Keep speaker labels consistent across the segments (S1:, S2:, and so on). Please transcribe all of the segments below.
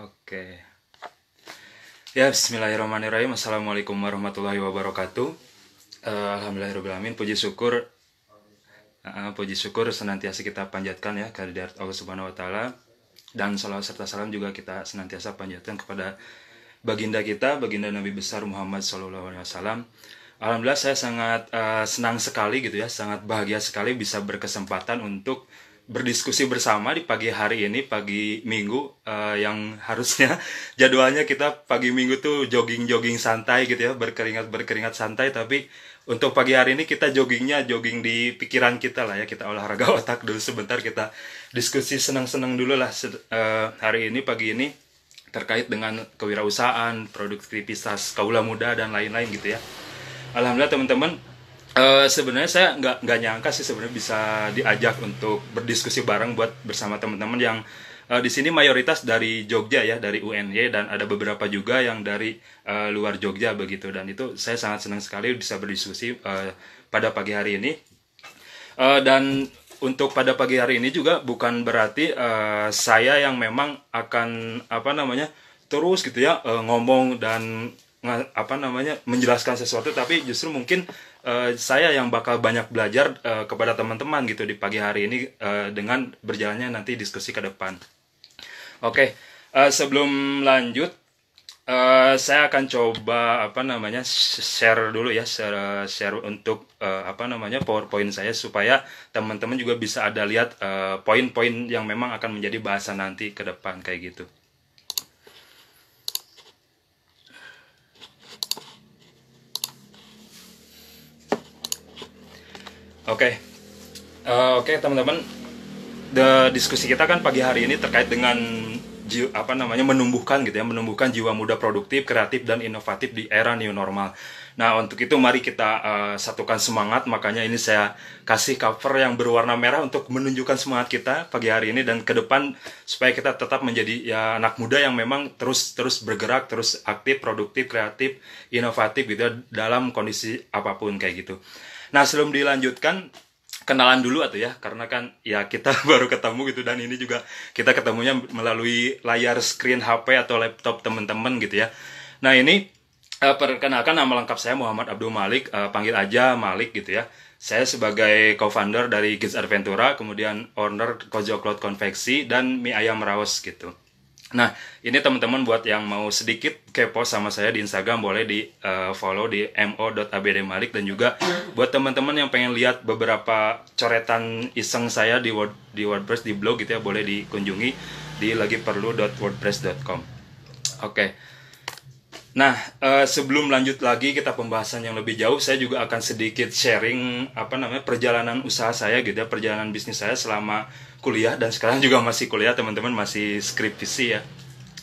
S1: Oke. Ya, bismillahirrahmanirrahim. Assalamualaikum warahmatullahi wabarakatuh. Uh, eh, Alhamdulillahirobbilalamin. Puji syukur. Uh, puji syukur senantiasa kita panjatkan ya kehadirat Allah Subhanahu wa taala dan salawat serta salam juga kita senantiasa panjatkan kepada baginda kita, baginda Nabi besar Muhammad sallallahu alaihi wasallam. Alhamdulillah saya sangat uh, senang sekali gitu ya, sangat bahagia sekali bisa berkesempatan untuk berdiskusi bersama di pagi hari ini pagi minggu uh, yang harusnya jadwalnya kita pagi minggu tuh jogging jogging santai gitu ya berkeringat berkeringat santai tapi untuk pagi hari ini kita joggingnya jogging di pikiran kita lah ya kita olahraga otak dulu sebentar kita diskusi senang senang dulu lah uh, hari ini pagi ini terkait dengan kewirausahaan produktivitas kaula muda dan lain-lain gitu ya alhamdulillah teman-teman Eh, sebenarnya saya nggak nggak nyangka sih sebenarnya bisa diajak untuk berdiskusi bareng buat bersama teman-teman yang uh, di sini mayoritas dari Jogja ya dari UNY dan ada beberapa juga yang dari uh, luar Jogja begitu dan itu saya sangat senang sekali bisa berdiskusi uh, pada pagi hari ini uh, dan untuk pada pagi hari ini juga bukan berarti uh, saya yang memang akan apa namanya terus gitu ya uh, ngomong dan apa namanya menjelaskan sesuatu tapi justru mungkin uh, saya yang bakal banyak belajar uh, kepada teman-teman gitu di pagi hari ini uh, dengan berjalannya nanti diskusi ke depan. Oke, okay. uh, sebelum lanjut uh, saya akan coba apa namanya share dulu ya share, share untuk uh, apa namanya PowerPoint saya supaya teman-teman juga bisa ada lihat poin-poin yang memang akan menjadi bahasa nanti ke depan kayak gitu. Oke, okay. uh, eh, oke okay, teman-teman, the diskusi kita kan pagi hari ini terkait dengan apa namanya menumbuhkan gitu ya, menumbuhkan jiwa muda produktif, kreatif dan inovatif di era new normal. Nah untuk itu mari kita uh, satukan semangat, makanya ini saya kasih cover yang berwarna merah untuk menunjukkan semangat kita pagi hari ini dan ke depan supaya kita tetap menjadi ya anak muda yang memang terus terus bergerak, terus aktif, produktif, kreatif, inovatif gitu ya, dalam kondisi apapun kayak gitu. Nah sebelum dilanjutkan kenalan dulu atau ya karena kan ya kita baru ketemu gitu dan ini juga kita ketemunya melalui layar screen HP atau laptop teman-teman gitu ya. Nah ini uh, perkenalkan nama lengkap saya Muhammad Abdul Malik, uh, panggil aja Malik gitu ya. Saya sebagai co-founder dari Kids Adventura, kemudian owner Kojo Cloud Konveksi dan mie ayam Raos gitu. Nah, ini teman-teman buat yang mau sedikit kepo sama saya di Instagram boleh di uh, follow di mo.abdmalik dan juga buat teman-teman yang pengen lihat beberapa coretan iseng saya di Word, di WordPress di blog gitu ya boleh dikunjungi di lagiperlu.wordpress.com. Oke. Okay. Nah, eh, sebelum lanjut lagi kita pembahasan yang lebih jauh, saya juga akan sedikit sharing apa namanya perjalanan usaha saya gitu ya, perjalanan bisnis saya selama kuliah dan sekarang juga masih kuliah, teman-teman masih skripsi ya.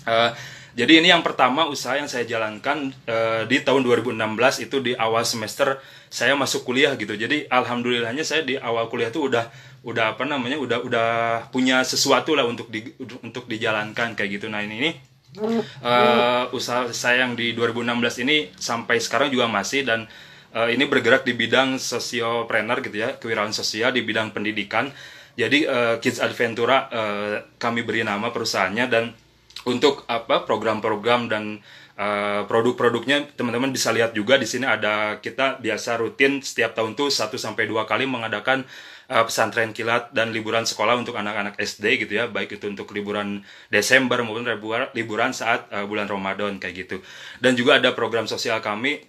S1: Eh, jadi ini yang pertama usaha yang saya jalankan e, di tahun 2016 itu di awal semester saya masuk kuliah gitu. Jadi alhamdulillahnya saya di awal kuliah tuh udah udah apa namanya udah udah punya sesuatu lah untuk di untuk dijalankan kayak gitu. Nah ini ini Uh, usaha saya yang di 2016 ini sampai sekarang juga masih dan uh, ini bergerak di bidang sosiopreneur gitu ya, kewirausahaan sosial di bidang pendidikan. Jadi uh, Kids Adventura uh, kami beri nama perusahaannya dan untuk apa program-program dan Uh, produk-produknya teman-teman bisa lihat juga di sini ada kita biasa rutin setiap tahun tuh 1 sampai 2 kali mengadakan uh, pesantren kilat dan liburan sekolah untuk anak-anak SD gitu ya baik itu untuk liburan Desember maupun liburan saat uh, bulan Ramadan kayak gitu dan juga ada program sosial kami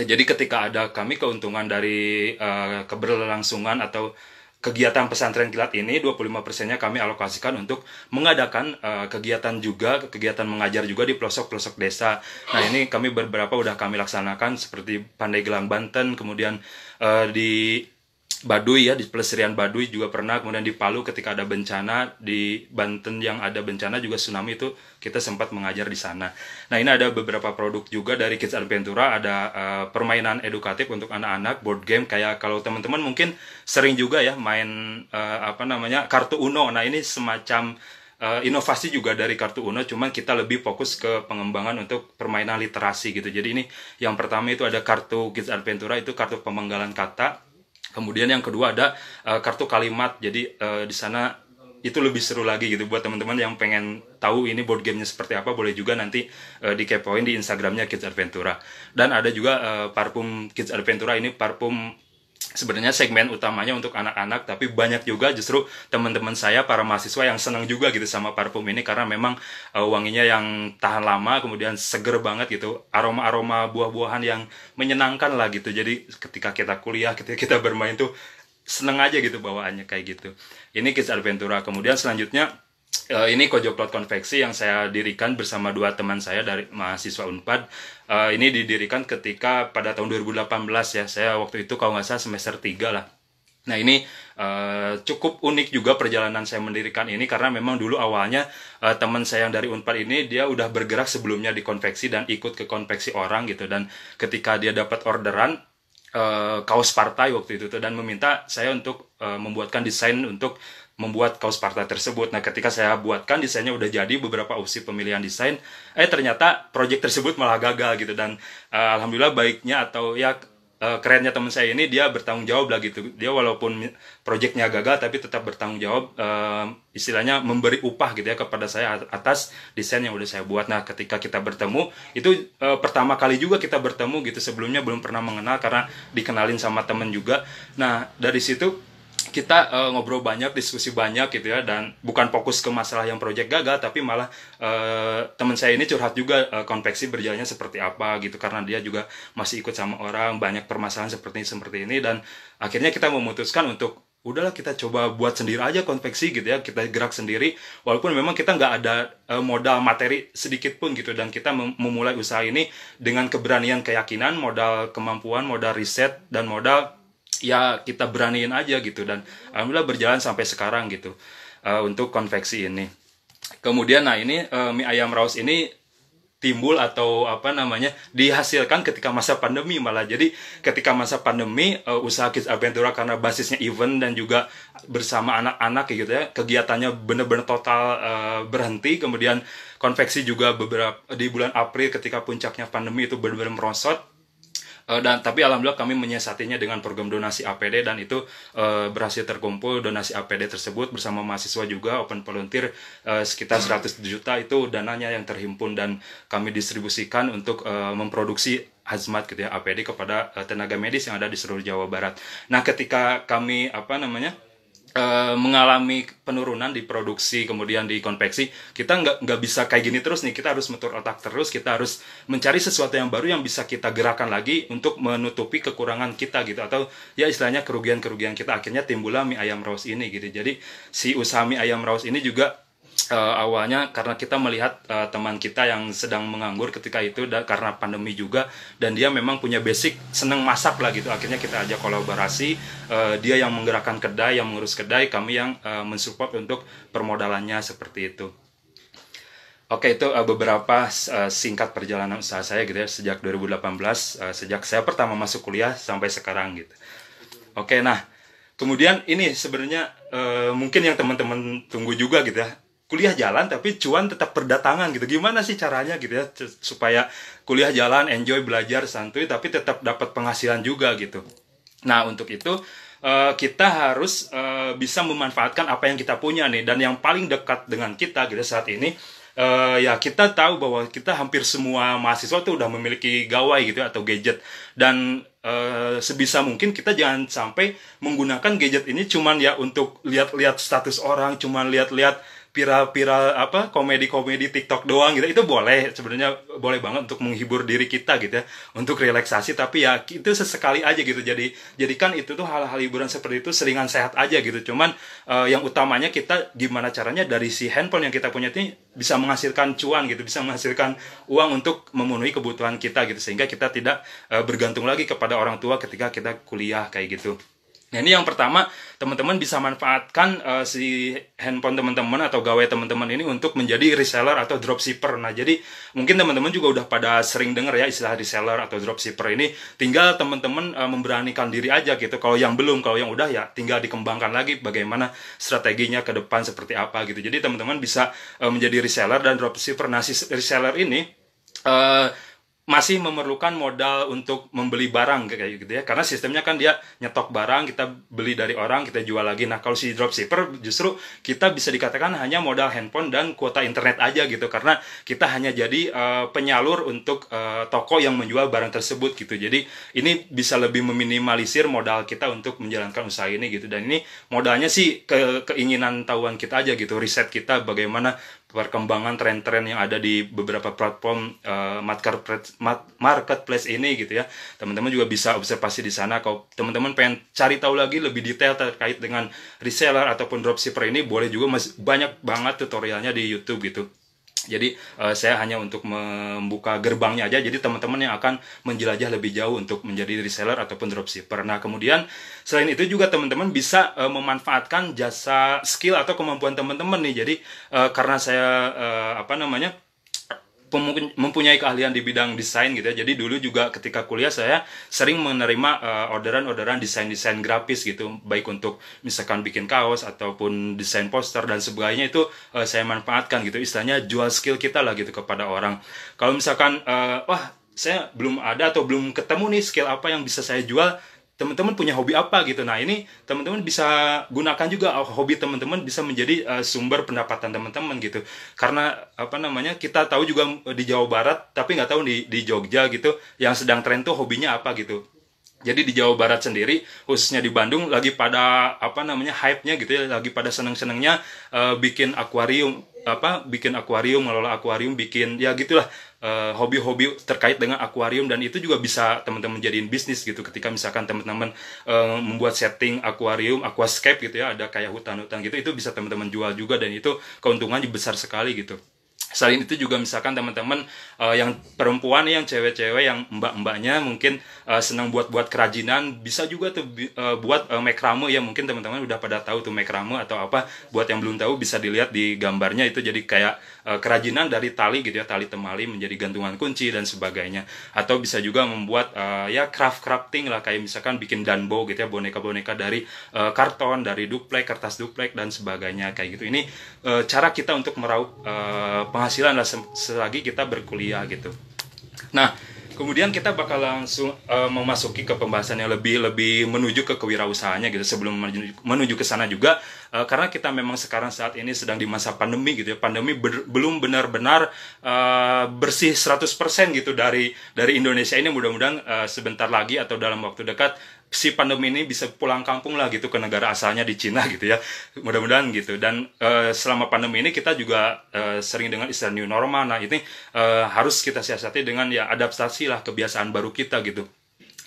S1: eh, jadi ketika ada kami keuntungan dari uh, keberlangsungan atau kegiatan pesantren kilat ini 25%-nya kami alokasikan untuk mengadakan uh, kegiatan juga kegiatan mengajar juga di pelosok-pelosok desa. Nah, ini kami beberapa udah kami laksanakan seperti Pandai Gelang Banten, kemudian uh, di Baduy ya di pelesirian Baduy juga pernah kemudian di Palu ketika ada bencana di Banten yang ada bencana juga tsunami itu kita sempat mengajar di sana. Nah ini ada beberapa produk juga dari Kids Adventura ada uh, permainan edukatif untuk anak-anak board game kayak kalau teman-teman mungkin sering juga ya main uh, apa namanya kartu Uno. Nah ini semacam uh, inovasi juga dari kartu Uno cuman kita lebih fokus ke pengembangan untuk permainan literasi gitu jadi ini yang pertama itu ada kartu Kids Adventura itu kartu pemenggalan kata Kemudian yang kedua ada uh, kartu kalimat. Jadi uh, di sana itu lebih seru lagi gitu buat teman-teman yang pengen tahu ini board gamenya seperti apa boleh juga nanti uh, dikepoin di Instagramnya Kids Adventura dan ada juga uh, parfum Kids Adventura ini parfum sebenarnya segmen utamanya untuk anak-anak tapi banyak juga justru teman-teman saya para mahasiswa yang senang juga gitu sama parfum ini karena memang uh, wanginya yang tahan lama kemudian seger banget gitu aroma-aroma buah-buahan yang menyenangkan lah gitu jadi ketika kita kuliah ketika kita bermain tuh seneng aja gitu bawaannya kayak gitu ini Kids Adventura kemudian selanjutnya uh, ini Kojoplot Konveksi yang saya dirikan bersama dua teman saya dari mahasiswa Unpad. Uh, ini didirikan ketika pada tahun 2018 ya. Saya waktu itu kalau nggak salah semester 3 lah. Nah ini uh, cukup unik juga perjalanan saya mendirikan ini karena memang dulu awalnya uh, teman saya yang dari Unpad ini dia udah bergerak sebelumnya di konveksi dan ikut ke konveksi orang gitu dan ketika dia dapat orderan uh, kaos partai waktu itu tuh dan meminta saya untuk uh, membuatkan desain untuk membuat kaos partai tersebut. Nah, ketika saya buatkan desainnya udah jadi beberapa opsi pemilihan desain, eh ternyata proyek tersebut malah gagal gitu dan uh, alhamdulillah baiknya atau ya uh, kerennya teman saya ini dia bertanggung jawab lah gitu. Dia walaupun proyeknya gagal tapi tetap bertanggung jawab uh, istilahnya memberi upah gitu ya kepada saya atas desain yang udah saya buat. Nah, ketika kita bertemu itu uh, pertama kali juga kita bertemu gitu. Sebelumnya belum pernah mengenal karena dikenalin sama teman juga. Nah, dari situ kita uh, ngobrol banyak, diskusi banyak gitu ya, dan bukan fokus ke masalah yang proyek gagal, tapi malah uh, teman saya ini curhat juga uh, konveksi berjalannya seperti apa gitu, karena dia juga masih ikut sama orang, banyak permasalahan seperti ini, seperti ini, dan akhirnya kita memutuskan untuk udahlah kita coba buat sendiri aja konveksi gitu ya kita gerak sendiri walaupun memang kita nggak ada uh, modal materi sedikit pun gitu dan kita mem memulai usaha ini dengan keberanian keyakinan modal kemampuan modal riset dan modal ya kita beraniin aja gitu dan alhamdulillah berjalan sampai sekarang gitu uh, untuk konveksi ini kemudian nah ini uh, mie ayam raus ini timbul atau apa namanya dihasilkan ketika masa pandemi malah jadi ketika masa pandemi uh, usaha Kids Aventura karena basisnya event dan juga bersama anak-anak gitu ya kegiatannya bener-bener total uh, berhenti kemudian konveksi juga beberapa di bulan April ketika puncaknya pandemi itu benar-benar merosot uh, dan tapi alhamdulillah kami menyiasatinya dengan program donasi APD dan itu uh, berhasil terkumpul donasi APD tersebut bersama mahasiswa juga open volunteer uh, sekitar 100 juta itu dananya yang terhimpun dan kami distribusikan untuk uh, memproduksi hazmat gitu ya APD kepada uh, tenaga medis yang ada di seluruh Jawa Barat. Nah, ketika kami apa namanya? uh, mengalami penurunan di produksi kemudian di konveksi kita nggak nggak bisa kayak gini terus nih kita harus metur otak terus kita harus mencari sesuatu yang baru yang bisa kita gerakan lagi untuk menutupi kekurangan kita gitu atau ya istilahnya kerugian kerugian kita akhirnya timbullah mie ayam rawus ini gitu jadi si usaha ayam rawus ini juga uh, awalnya karena kita melihat uh, teman kita yang sedang menganggur ketika itu da, karena pandemi juga dan dia memang punya basic seneng masak lah gitu akhirnya kita ajak kolaborasi uh, dia yang menggerakkan kedai yang mengurus kedai kami yang uh, mensupport untuk permodalannya seperti itu Oke itu beberapa singkat perjalanan usaha saya gitu ya sejak 2018 sejak saya pertama masuk kuliah sampai sekarang gitu. Oke nah kemudian ini sebenarnya mungkin yang teman-teman tunggu juga gitu ya kuliah jalan tapi cuan tetap berdatangan gitu gimana sih caranya gitu ya supaya kuliah jalan enjoy belajar santuy tapi tetap dapat penghasilan juga gitu nah untuk itu eh, kita harus eh, bisa memanfaatkan apa yang kita punya nih dan yang paling dekat dengan kita gitu saat ini uh, ya kita tahu bahwa kita hampir semua mahasiswa itu udah memiliki gawai gitu ya, atau gadget dan uh, sebisa mungkin kita jangan sampai menggunakan gadget ini cuman ya untuk lihat-lihat status orang cuman lihat-lihat viral-viral apa komedi-komedi TikTok doang gitu itu boleh sebenarnya boleh banget untuk menghibur diri kita gitu ya untuk relaksasi tapi ya itu sesekali aja gitu jadi jadikan itu tuh hal-hal hiburan seperti itu seringan sehat aja gitu cuman uh, yang utamanya kita gimana caranya dari si handphone yang kita punya ini bisa menghasilkan cuan gitu bisa menghasilkan uang untuk memenuhi kebutuhan kita gitu sehingga kita tidak uh, bergantung lagi kepada orang tua ketika kita kuliah kayak gitu Nah ini yang pertama teman-teman bisa manfaatkan uh, si handphone teman-teman atau gawai teman-teman ini untuk menjadi reseller atau dropshipper. Nah jadi mungkin teman-teman juga udah pada sering dengar ya istilah reseller atau dropshipper ini. Tinggal teman-teman uh, memberanikan diri aja gitu. Kalau yang belum, kalau yang udah ya tinggal dikembangkan lagi bagaimana strateginya ke depan seperti apa gitu. Jadi teman-teman bisa uh, menjadi reseller dan dropshipper. Nah si reseller ini uh, masih memerlukan modal untuk membeli barang kayak gitu ya karena sistemnya kan dia nyetok barang kita beli dari orang kita jual lagi nah kalau si dropshipper justru kita bisa dikatakan hanya modal handphone dan kuota internet aja gitu karena kita hanya jadi uh, penyalur untuk uh, toko yang menjual barang tersebut gitu jadi ini bisa lebih meminimalisir modal kita untuk menjalankan usaha ini gitu dan ini modalnya sih ke keinginan tahuan kita aja gitu riset kita bagaimana perkembangan tren-tren yang ada di beberapa platform uh, marketplace ini gitu ya. Teman-teman juga bisa observasi di sana kalau teman-teman pengen cari tahu lagi lebih detail terkait dengan reseller ataupun dropshipper ini boleh juga masih banyak banget tutorialnya di YouTube gitu. Jadi uh, saya hanya untuk membuka gerbangnya aja. Jadi teman-teman yang akan menjelajah lebih jauh untuk menjadi reseller ataupun dropshipper. Nah kemudian selain itu juga teman-teman bisa uh, memanfaatkan jasa skill atau kemampuan teman-teman nih. Jadi uh, karena saya uh, apa namanya mempunyai keahlian di bidang desain gitu ya. Jadi dulu juga ketika kuliah saya sering menerima uh, orderan-orderan desain-desain grafis gitu, baik untuk misalkan bikin kaos ataupun desain poster dan sebagainya itu uh, saya manfaatkan gitu. Istilahnya jual skill kita lah gitu kepada orang. Kalau misalkan uh, wah saya belum ada atau belum ketemu nih skill apa yang bisa saya jual teman-teman punya hobi apa gitu. Nah, ini teman-teman bisa gunakan juga oh, hobi teman-teman bisa menjadi uh, sumber pendapatan teman-teman gitu. Karena apa namanya? Kita tahu juga di Jawa Barat, tapi nggak tahu di di Jogja gitu, yang sedang tren tuh hobinya apa gitu jadi di Jawa Barat sendiri khususnya di Bandung lagi pada apa namanya hype-nya gitu ya lagi pada seneng-senengnya uh, bikin akuarium apa bikin akuarium ngelola akuarium bikin ya gitulah hobi eh, hobi-hobi terkait dengan akuarium dan itu juga bisa teman-teman jadiin bisnis gitu ketika misalkan teman-teman uh, membuat setting akuarium aquascape gitu ya ada kayak hutan-hutan gitu itu bisa teman-teman jual juga dan itu keuntungannya besar sekali gitu selain itu juga misalkan teman-teman uh, yang perempuan yang cewek-cewek yang mbak-mbaknya mungkin uh, senang buat-buat kerajinan bisa juga tuh uh, buat uh, mekrame ya mungkin teman-teman udah pada tahu tuh mekrame atau apa buat yang belum tahu bisa dilihat di gambarnya itu jadi kayak Eh, kerajinan dari tali gitu ya tali temali menjadi gantungan kunci dan sebagainya atau bisa juga membuat e, ya craft crafting lah kayak misalkan bikin danbo gitu ya boneka boneka dari e, karton dari duplek kertas duplek dan sebagainya kayak gitu ini e, cara kita untuk meraup e, penghasilan lah selagi kita berkuliah gitu nah kemudian kita bakal langsung uh, memasuki ke pembahasan yang lebih lebih menuju ke kewirausahaannya gitu sebelum menuju, menuju ke sana juga uh, karena kita memang sekarang saat ini sedang di masa pandemi gitu ya pandemi ber, belum benar-benar uh, bersih 100% gitu dari dari Indonesia ini mudah-mudahan uh, sebentar lagi atau dalam waktu dekat si pandemi ini bisa pulang kampung lah gitu ke negara asalnya di Cina gitu ya mudah-mudahan gitu dan uh, selama pandemi ini kita juga uh, sering dengan istilah new normal nah ini uh, harus kita siasati dengan ya adaptasi lah kebiasaan baru kita gitu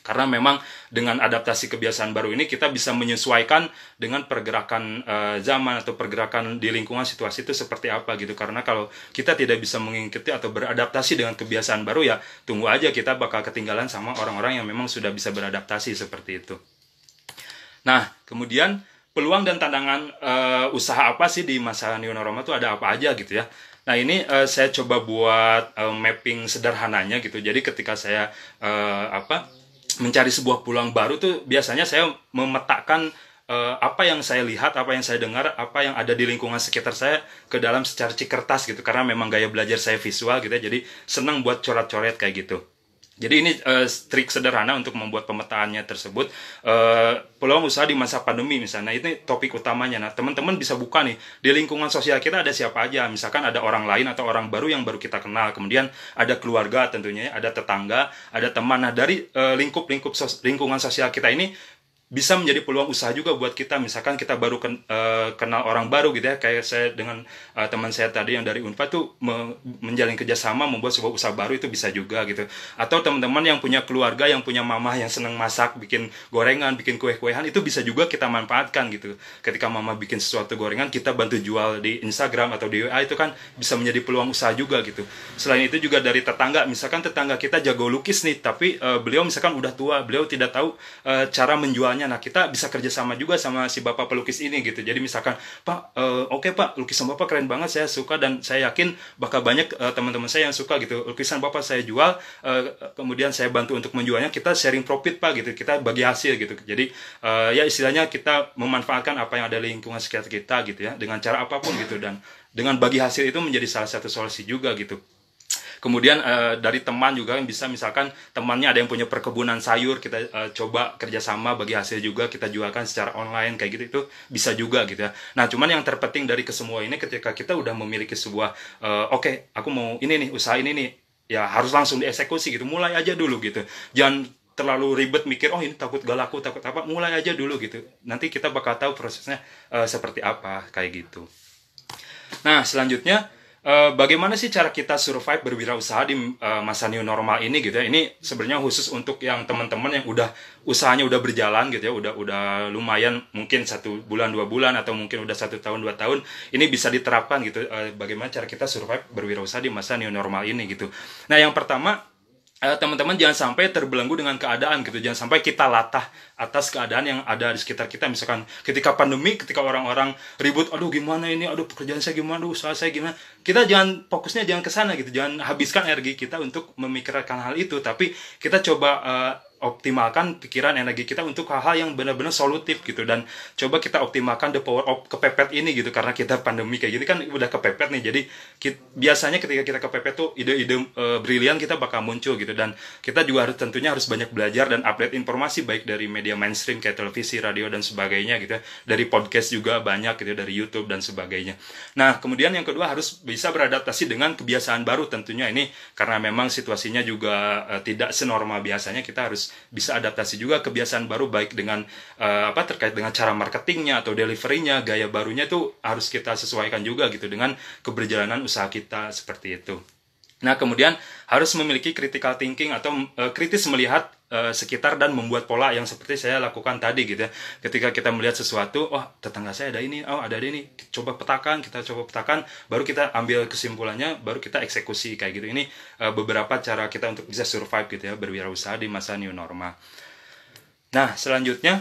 S1: karena memang dengan adaptasi kebiasaan baru ini kita bisa menyesuaikan dengan pergerakan e, zaman atau pergerakan di lingkungan situasi itu seperti apa gitu karena kalau kita tidak bisa mengikuti atau beradaptasi dengan kebiasaan baru ya tunggu aja kita bakal ketinggalan sama orang-orang yang memang sudah bisa beradaptasi seperti itu nah kemudian peluang dan tantangan e, usaha apa sih di masa new normal itu ada apa aja gitu ya Nah ini uh, saya coba buat uh, mapping sederhananya gitu. Jadi ketika saya uh, apa mencari sebuah peluang baru tuh biasanya saya memetakan uh, apa yang saya lihat, apa yang saya dengar, apa yang ada di lingkungan sekitar saya ke dalam secara kertas gitu karena memang gaya belajar saya visual gitu ya. Jadi senang buat coret-coret kayak gitu. Jadi ini uh, trik sederhana untuk membuat pemetaannya tersebut. Uh, peluang usaha di masa pandemi misalnya nah, itu topik utamanya. Nah teman-teman bisa buka nih di lingkungan sosial kita ada siapa aja. Misalkan ada orang lain atau orang baru yang baru kita kenal. Kemudian ada keluarga tentunya, ya, ada tetangga, ada teman. Nah dari eh, lingkup-lingkup uh, sos lingkungan sosial kita ini bisa menjadi peluang usaha juga buat kita misalkan kita baru ken, uh, kenal orang baru gitu ya kayak saya dengan uh, teman saya tadi yang dari Unpad tuh me menjalin kerjasama membuat sebuah usaha baru itu bisa juga gitu atau teman-teman yang punya keluarga yang punya mamah yang seneng masak bikin gorengan bikin kue-kuehan itu bisa juga kita manfaatkan gitu ketika mama bikin sesuatu gorengan kita bantu jual di Instagram atau di WA itu kan bisa menjadi peluang usaha juga gitu selain itu juga dari tetangga misalkan tetangga kita jago lukis nih tapi uh, beliau misalkan udah tua beliau tidak tahu uh, cara menjual Nah kita bisa kerjasama juga sama si bapak pelukis ini gitu. Jadi misalkan Pak, uh, oke okay, Pak, lukisan bapak keren banget, saya suka dan saya yakin bakal banyak uh, teman-teman saya yang suka gitu. Lukisan bapak saya jual, uh, kemudian saya bantu untuk menjualnya. Kita sharing profit Pak gitu, kita bagi hasil gitu. Jadi uh, ya istilahnya kita memanfaatkan apa yang ada di lingkungan sekitar kita gitu ya, dengan cara apapun gitu dan dengan bagi hasil itu menjadi salah satu solusi juga gitu kemudian uh, dari teman juga yang bisa misalkan temannya ada yang punya perkebunan sayur kita uh, coba kerjasama bagi hasil juga kita jualkan secara online kayak gitu itu bisa juga gitu ya nah cuman yang terpenting dari kesemua ini ketika kita udah memiliki sebuah uh, oke okay, aku mau ini nih usaha ini nih ya harus langsung dieksekusi gitu mulai aja dulu gitu jangan terlalu ribet mikir oh ini takut gak laku takut apa mulai aja dulu gitu nanti kita bakal tahu prosesnya uh, seperti apa kayak gitu nah selanjutnya Eh, bagaimana sih cara kita survive berwirausaha di uh, masa new normal ini gitu ya? Ini sebenarnya khusus untuk yang teman-teman yang udah usahanya udah berjalan gitu ya, udah udah lumayan mungkin satu bulan dua bulan atau mungkin udah satu tahun dua tahun ini bisa diterapkan gitu. Uh, bagaimana cara kita survive berwirausaha di masa new normal ini gitu? Nah yang pertama Eh, teman-teman jangan sampai terbelenggu dengan keadaan gitu jangan sampai kita latah atas keadaan yang ada di sekitar kita misalkan ketika pandemi ketika orang-orang ribut aduh gimana ini aduh pekerjaan saya gimana aduh usaha saya gimana kita jangan fokusnya jangan ke sana gitu jangan habiskan energi kita untuk memikirkan hal itu tapi kita coba uh, optimalkan pikiran energi kita untuk hal-hal yang benar-benar solutif gitu dan coba kita optimalkan the power of kepepet ini gitu karena kita pandemi kayak gini kan udah kepepet nih jadi kita, biasanya ketika kita kepepet tuh ide-ide e, brilian kita bakal muncul gitu dan kita juga harus tentunya harus banyak belajar dan update informasi baik dari media mainstream kayak televisi radio dan sebagainya gitu ya. dari podcast juga banyak gitu dari YouTube dan sebagainya nah kemudian yang kedua harus bisa beradaptasi dengan kebiasaan baru tentunya ini karena memang situasinya juga e, tidak senormal biasanya kita harus bisa adaptasi juga kebiasaan baru baik dengan uh, apa terkait dengan cara marketingnya atau deliverynya gaya barunya itu harus kita sesuaikan juga gitu dengan keberjalanan usaha kita seperti itu. Nah, kemudian harus memiliki critical thinking atau uh, kritis melihat Eh, sekitar dan membuat pola yang seperti saya lakukan tadi gitu ya. Ketika kita melihat sesuatu, oh tetangga saya ada ini, oh ada, ada ini, coba petakan, kita coba petakan, baru kita ambil kesimpulannya, baru kita eksekusi kayak gitu. Ini uh, beberapa cara kita untuk bisa survive gitu ya berwirausaha di masa new normal. Nah selanjutnya,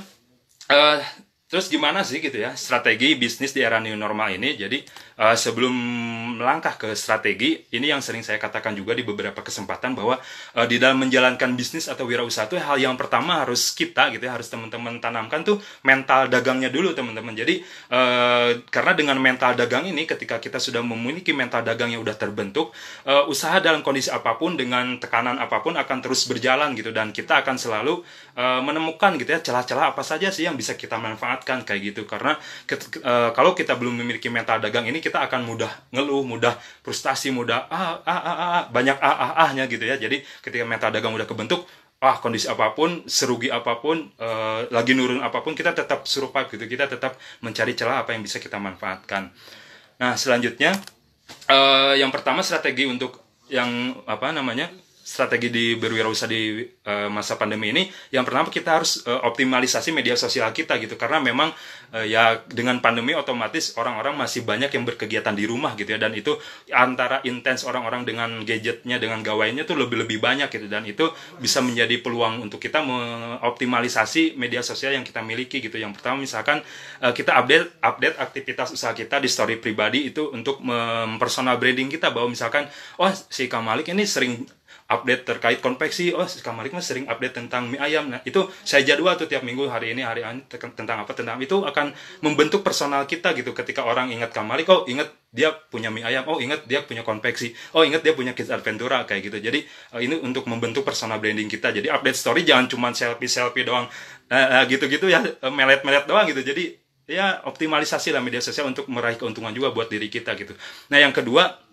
S1: uh, terus gimana sih gitu ya strategi bisnis di era new normal ini? Jadi Uh, sebelum melangkah ke strategi, ini yang sering saya katakan juga di beberapa kesempatan bahwa uh, di dalam menjalankan bisnis atau wirausaha itu hal yang pertama harus kita gitu ya, harus teman-teman tanamkan tuh mental dagangnya dulu teman-teman. Jadi uh, karena dengan mental dagang ini ketika kita sudah memiliki mental dagang yang udah terbentuk, uh, usaha dalam kondisi apapun dengan tekanan apapun akan terus berjalan gitu dan kita akan selalu uh, menemukan gitu ya celah-celah apa saja sih yang bisa kita manfaatkan kayak gitu. Karena uh, kalau kita belum memiliki mental dagang ini kita akan mudah ngeluh, mudah frustasi, mudah ah ah ah, ah banyak ah ah ahnya gitu ya. Jadi ketika meta dagang udah kebentuk, ah kondisi apapun, serugi apapun, eh, lagi nurun apapun, kita tetap survive gitu. Kita tetap mencari celah apa yang bisa kita manfaatkan. Nah, selanjutnya eh, yang pertama strategi untuk yang apa namanya? strategi di berwirausaha di uh, masa pandemi ini yang pertama kita harus uh, optimalisasi media sosial kita gitu karena memang uh, ya dengan pandemi otomatis orang-orang masih banyak yang berkegiatan di rumah gitu ya dan itu antara intens orang-orang dengan gadgetnya dengan gawainya tuh lebih lebih banyak gitu dan itu bisa menjadi peluang untuk kita mengoptimalisasi media sosial yang kita miliki gitu yang pertama misalkan uh, kita update update aktivitas usaha kita di story pribadi itu untuk mempersonal branding kita bahwa misalkan oh si Kamalik ini sering update terkait konveksi oh Kamarik mas sering update tentang mie ayam nah itu saya jadwal tuh tiap minggu hari ini hari ini tentang apa tentang itu akan membentuk personal kita gitu ketika orang ingat kamarik oh ingat dia punya mie ayam oh ingat dia punya konveksi oh ingat dia punya kids adventure kayak gitu jadi eh, ini untuk membentuk personal branding kita jadi update story jangan cuma selfie selfie doang eh, eh, gitu-gitu ya melet-melet doang gitu jadi ya optimalisasi lah media sosial untuk meraih keuntungan juga buat diri kita gitu nah yang kedua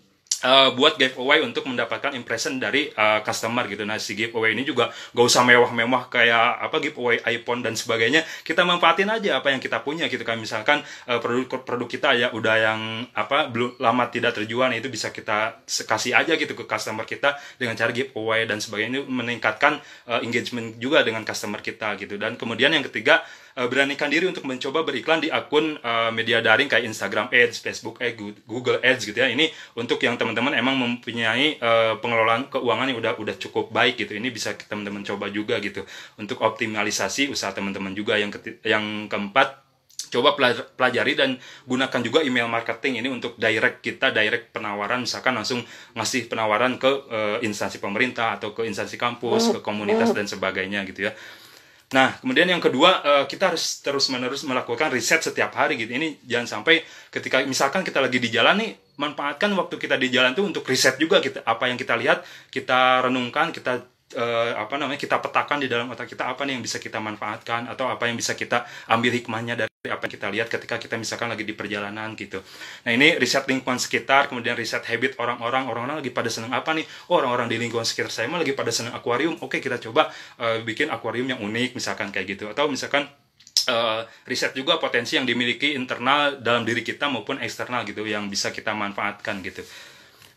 S1: uh, buat giveaway untuk mendapatkan impression dari uh, customer gitu. Nah, si giveaway ini juga gak usah mewah-mewah kayak apa giveaway iPhone dan sebagainya. Kita manfaatin aja apa yang kita punya gitu kan. Misalkan uh, produk produk kita ya udah yang apa belum lama tidak terjual nah itu bisa kita kasih aja gitu ke customer kita dengan cara giveaway dan sebagainya ini meningkatkan uh, engagement juga dengan customer kita gitu. Dan kemudian yang ketiga beranikan diri untuk mencoba beriklan di akun media daring kayak Instagram Ads, Facebook Ads, Google Ads gitu ya. Ini untuk yang teman teman-teman emang mempunyai uh, pengelolaan keuangan yang udah udah cukup baik gitu ini bisa teman-teman coba juga gitu untuk optimalisasi usaha teman-teman juga yang yang keempat coba pelajari dan gunakan juga email marketing ini untuk direct kita direct penawaran misalkan langsung ngasih penawaran ke e, instansi pemerintah atau ke instansi kampus ke komunitas dan sebagainya gitu ya nah kemudian yang kedua eh, kita harus terus menerus melakukan riset setiap hari gitu ini jangan sampai ketika misalkan kita lagi di jalan nih manfaatkan waktu kita di jalan tuh untuk riset juga kita apa yang kita lihat kita renungkan kita eh, apa namanya kita petakan di dalam otak kita apa nih yang bisa kita manfaatkan atau apa yang bisa kita ambil hikmahnya dari apa yang kita lihat ketika kita misalkan lagi di perjalanan gitu. Nah ini riset lingkungan sekitar, kemudian riset habit orang-orang, orang-orang lagi pada seneng apa nih? Oh orang-orang di lingkungan sekitar saya mah lagi pada seneng akuarium. Oke kita coba uh, bikin akuarium yang unik misalkan kayak gitu. Atau misalkan uh, riset juga potensi yang dimiliki internal dalam diri kita maupun eksternal gitu yang bisa kita manfaatkan gitu.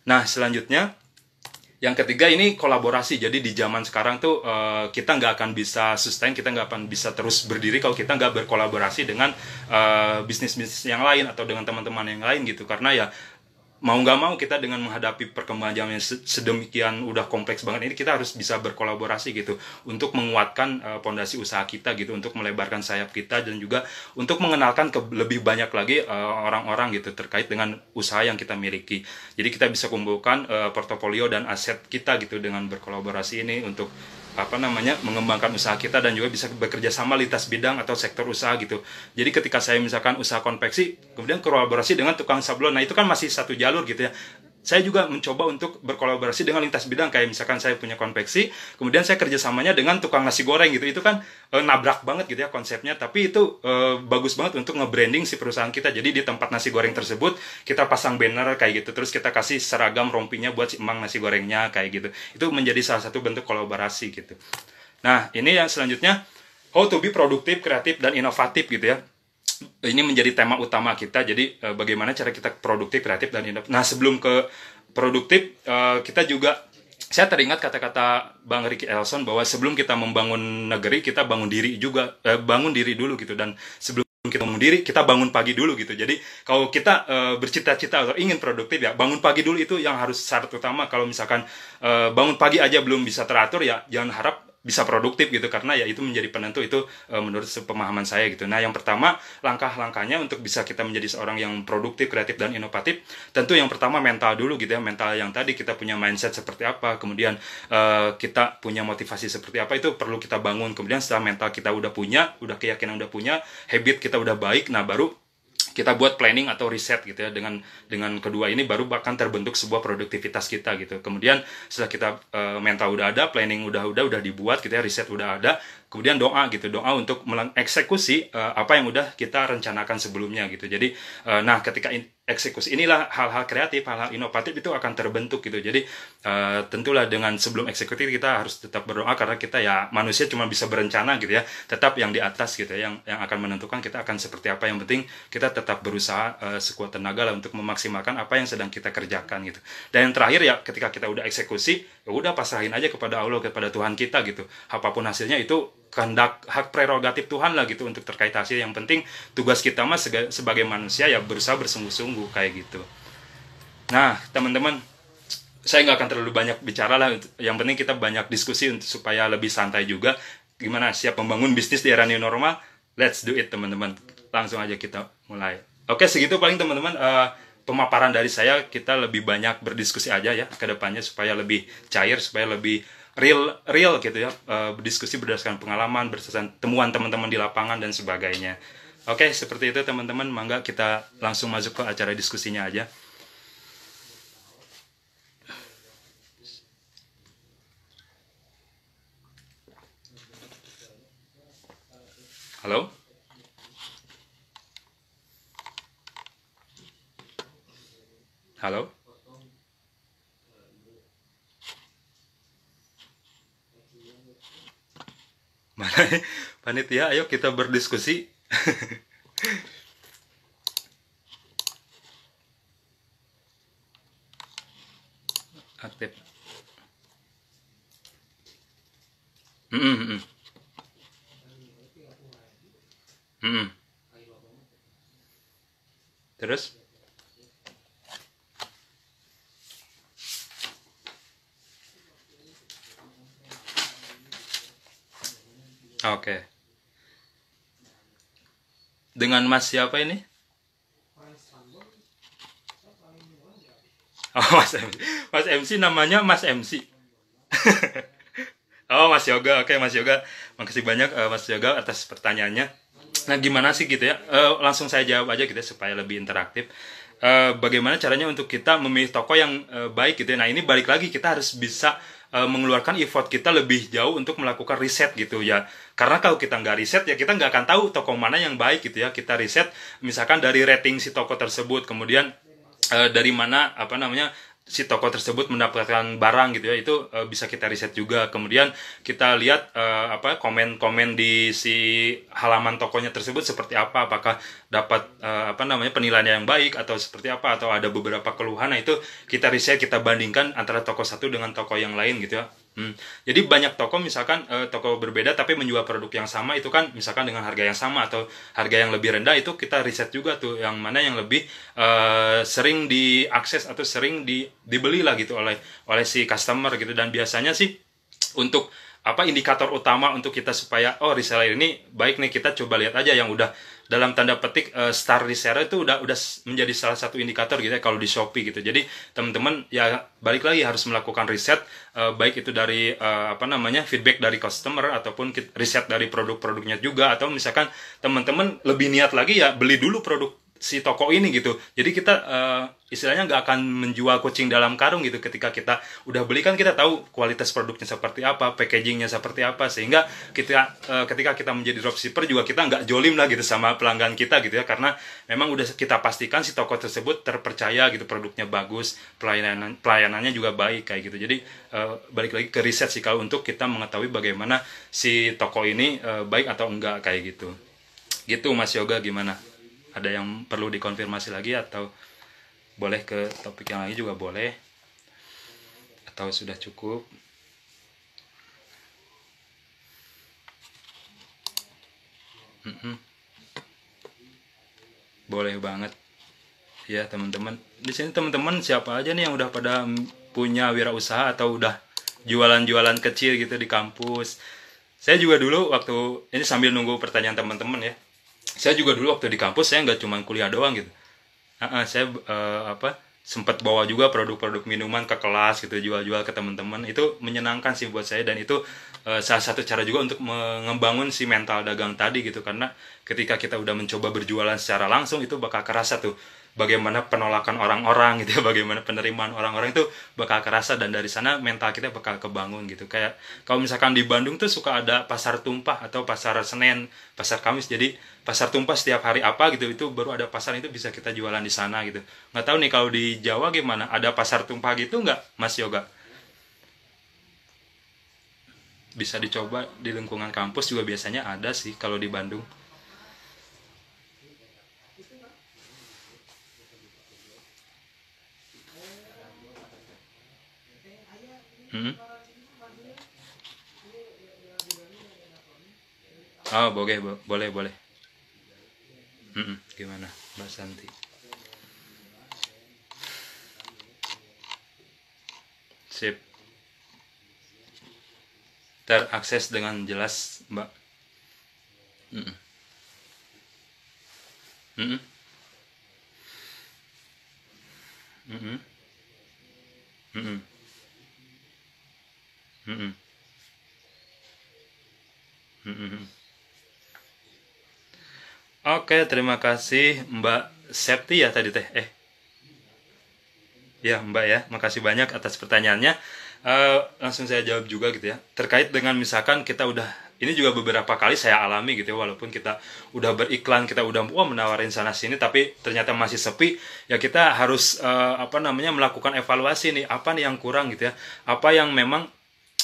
S1: Nah selanjutnya yang ketiga ini kolaborasi jadi di zaman sekarang tuh uh, kita nggak akan bisa sustain kita nggak akan bisa terus berdiri kalau kita nggak berkolaborasi dengan uh, eh, bisnis bisnis yang lain atau dengan teman-teman yang lain gitu karena ya mau nggak mau kita dengan menghadapi perkembangan zaman yang sedemikian udah kompleks banget ini kita harus bisa berkolaborasi gitu untuk menguatkan pondasi eh, uh, usaha kita gitu untuk melebarkan sayap kita dan juga untuk mengenalkan ke lebih banyak lagi orang eh, orang-orang gitu terkait dengan usaha yang kita miliki jadi kita bisa kumpulkan uh, portofolio dan aset kita gitu dengan berkolaborasi ini untuk apa namanya mengembangkan usaha kita dan juga bisa bekerja sama lintas bidang atau sektor usaha gitu. Jadi ketika saya misalkan usaha konveksi kemudian kolaborasi dengan tukang sablon, nah itu kan masih satu jalur gitu ya saya juga mencoba untuk berkolaborasi dengan lintas bidang kayak misalkan saya punya konveksi kemudian saya kerjasamanya dengan tukang nasi goreng gitu itu kan e, nabrak banget gitu ya konsepnya tapi itu e, bagus banget untuk nge-branding si perusahaan kita jadi di tempat nasi goreng tersebut kita pasang banner kayak gitu terus kita kasih seragam rompinya buat si emang nasi gorengnya kayak gitu itu menjadi salah satu bentuk kolaborasi gitu nah ini yang selanjutnya how to be produktif kreatif dan inovatif gitu ya ini menjadi tema utama kita. Jadi uh, bagaimana cara kita produktif, kreatif dan hidup. Nah sebelum ke produktif, uh, kita juga saya teringat kata-kata Bang Ricky Elson bahwa sebelum kita membangun negeri, kita bangun diri juga, uh, bangun diri dulu gitu. Dan sebelum kita bangun diri, kita bangun pagi dulu gitu. Jadi kalau kita uh, bercita-cita atau ingin produktif ya bangun pagi dulu itu yang harus syarat utama. Kalau misalkan uh, bangun pagi aja belum bisa teratur ya jangan harap bisa produktif gitu karena ya itu menjadi penentu itu uh, menurut pemahaman saya gitu. Nah, yang pertama langkah-langkahnya untuk bisa kita menjadi seorang yang produktif, kreatif dan inovatif, tentu yang pertama mental dulu gitu ya, mental yang tadi kita punya mindset seperti apa, kemudian uh, kita punya motivasi seperti apa itu perlu kita bangun. Kemudian setelah mental kita udah punya, udah keyakinan udah punya, habit kita udah baik, nah baru kita buat planning atau riset gitu ya dengan dengan kedua ini baru bahkan terbentuk sebuah produktivitas kita gitu kemudian setelah kita uh, mental udah ada planning udah udah udah dibuat kita gitu ya, riset udah ada kemudian doa gitu doa untuk mengeksekusi uh, apa yang udah kita rencanakan sebelumnya gitu jadi uh, nah ketika in eksekusi inilah hal-hal kreatif hal-hal inovatif itu akan terbentuk gitu jadi uh, tentulah dengan sebelum eksekutif kita harus tetap berdoa karena kita ya manusia cuma bisa berencana gitu ya tetap yang di atas gitu ya yang yang akan menentukan kita akan seperti apa yang penting kita tetap berusaha uh, sekuat tenaga lah untuk memaksimalkan apa yang sedang kita kerjakan gitu dan yang terakhir ya ketika kita udah eksekusi ya udah pasrahin aja kepada Allah kepada Tuhan kita gitu apapun hasilnya itu kehendak hak prerogatif Tuhan lah gitu untuk terkait hasil yang penting tugas kita mah sebagai manusia ya berusaha bersungguh-sungguh kayak gitu nah teman-teman saya nggak akan terlalu banyak bicara lah yang penting kita banyak diskusi untuk supaya lebih santai juga gimana siap membangun bisnis di era new normal let's do it teman-teman langsung aja kita mulai oke segitu paling teman-teman uh, pemaparan dari saya kita lebih banyak berdiskusi aja ya ke depannya supaya lebih cair supaya lebih real real gitu ya uh, berdiskusi berdasarkan pengalaman berdasarkan temuan teman-teman di lapangan dan sebagainya oke okay, seperti itu teman-teman mangga kita langsung masuk ke acara diskusinya aja halo halo mana panitia ayo kita berdiskusi aktif terus Oke. Okay. Dengan Mas siapa ini? Oh, Mas MC. Mas MC namanya Mas MC. oh, Mas Yoga. Oke, okay, Mas Yoga. Makasih banyak uh, Mas Yoga atas pertanyaannya. Nah, gimana sih gitu ya? Uh, langsung saya jawab aja gitu ya, supaya lebih interaktif. Uh, bagaimana caranya untuk kita memilih toko yang uh, baik gitu ya. Nah, ini balik lagi kita harus bisa e, mengeluarkan effort kita lebih jauh untuk melakukan riset gitu ya karena kalau kita nggak riset ya kita nggak akan tahu toko mana yang baik gitu ya kita riset misalkan dari rating si toko tersebut kemudian e, dari mana apa namanya si toko tersebut mendapatkan barang gitu ya itu uh, bisa kita riset juga kemudian kita lihat uh, apa komen-komen di si halaman tokonya tersebut seperti apa apakah dapat uh, apa namanya penilaian yang baik atau seperti apa atau ada beberapa keluhan nah itu kita riset kita bandingkan antara toko satu dengan toko yang lain gitu ya Hmm. Jadi banyak toko misalkan eh, toko berbeda tapi menjual produk yang sama itu kan misalkan dengan harga yang sama atau harga yang lebih rendah itu kita riset juga tuh yang mana yang lebih eh, sering diakses atau sering di, dibeli lah gitu oleh oleh si customer gitu dan biasanya sih untuk apa indikator utama untuk kita supaya oh reseller ini baik nih kita coba lihat aja yang udah dalam tanda petik uh, star reseller itu udah udah menjadi salah satu indikator gitu ya kalau di Shopee gitu. Jadi teman-teman ya balik lagi harus melakukan riset uh, baik itu dari uh, apa namanya feedback dari customer ataupun riset dari produk-produknya juga atau misalkan teman-teman lebih niat lagi ya beli dulu produk si toko ini gitu jadi kita uh, istilahnya nggak akan menjual kucing dalam karung gitu ketika kita udah beli kan kita tahu kualitas produknya seperti apa packagingnya seperti apa sehingga kita uh, ketika kita menjadi dropshipper juga kita nggak jolim lah gitu sama pelanggan kita gitu ya karena memang udah kita pastikan si toko tersebut terpercaya gitu produknya bagus pelayanan pelayanannya juga baik kayak gitu jadi uh, balik lagi ke riset sih kalau untuk kita mengetahui bagaimana si toko ini uh, baik atau enggak kayak gitu gitu Mas Yoga gimana? ada yang perlu dikonfirmasi lagi atau boleh ke topik yang lain juga boleh atau sudah cukup mm hmm boleh banget ya teman-teman di sini teman-teman siapa aja nih yang udah pada punya wirausaha atau udah jualan-jualan kecil gitu di kampus saya juga dulu waktu ini sambil nunggu pertanyaan teman-teman ya saya juga dulu waktu di kampus saya nggak cuma kuliah doang gitu uh, uh, saya uh, apa sempat bawa juga produk-produk minuman ke kelas gitu jual-jual ke teman-teman itu menyenangkan sih buat saya dan itu uh, salah satu cara juga untuk mengembangun si mental dagang tadi gitu karena ketika kita udah mencoba berjualan secara langsung itu bakal kerasa tuh bagaimana penolakan orang-orang gitu ya bagaimana penerimaan orang-orang itu bakal kerasa dan dari sana mental kita bakal kebangun gitu kayak kalau misalkan di Bandung tuh suka ada pasar tumpah atau pasar Senin, pasar Kamis jadi pasar tumpah setiap hari apa gitu itu baru ada pasar itu bisa kita jualan di sana gitu nggak tahu nih kalau di Jawa gimana ada pasar tumpah gitu nggak Mas Yoga bisa dicoba di lingkungan kampus juga biasanya ada sih kalau di Bandung Hmm? Oh, boleh, boleh, boleh. Hmm, gimana, Mbak Santi? Sip. Terakses dengan jelas, Mbak. Hmm. Hmm. terima kasih Mbak Septi ya tadi teh. Eh. Ya, Mbak ya. Makasih banyak atas pertanyaannya. Uh, langsung saya jawab juga gitu ya. Terkait dengan misalkan kita udah ini juga beberapa kali saya alami gitu ya walaupun kita udah beriklan kita udah wah menawarin sana sini tapi ternyata masih sepi ya kita harus uh, apa namanya melakukan evaluasi nih apa nih yang kurang gitu ya apa yang memang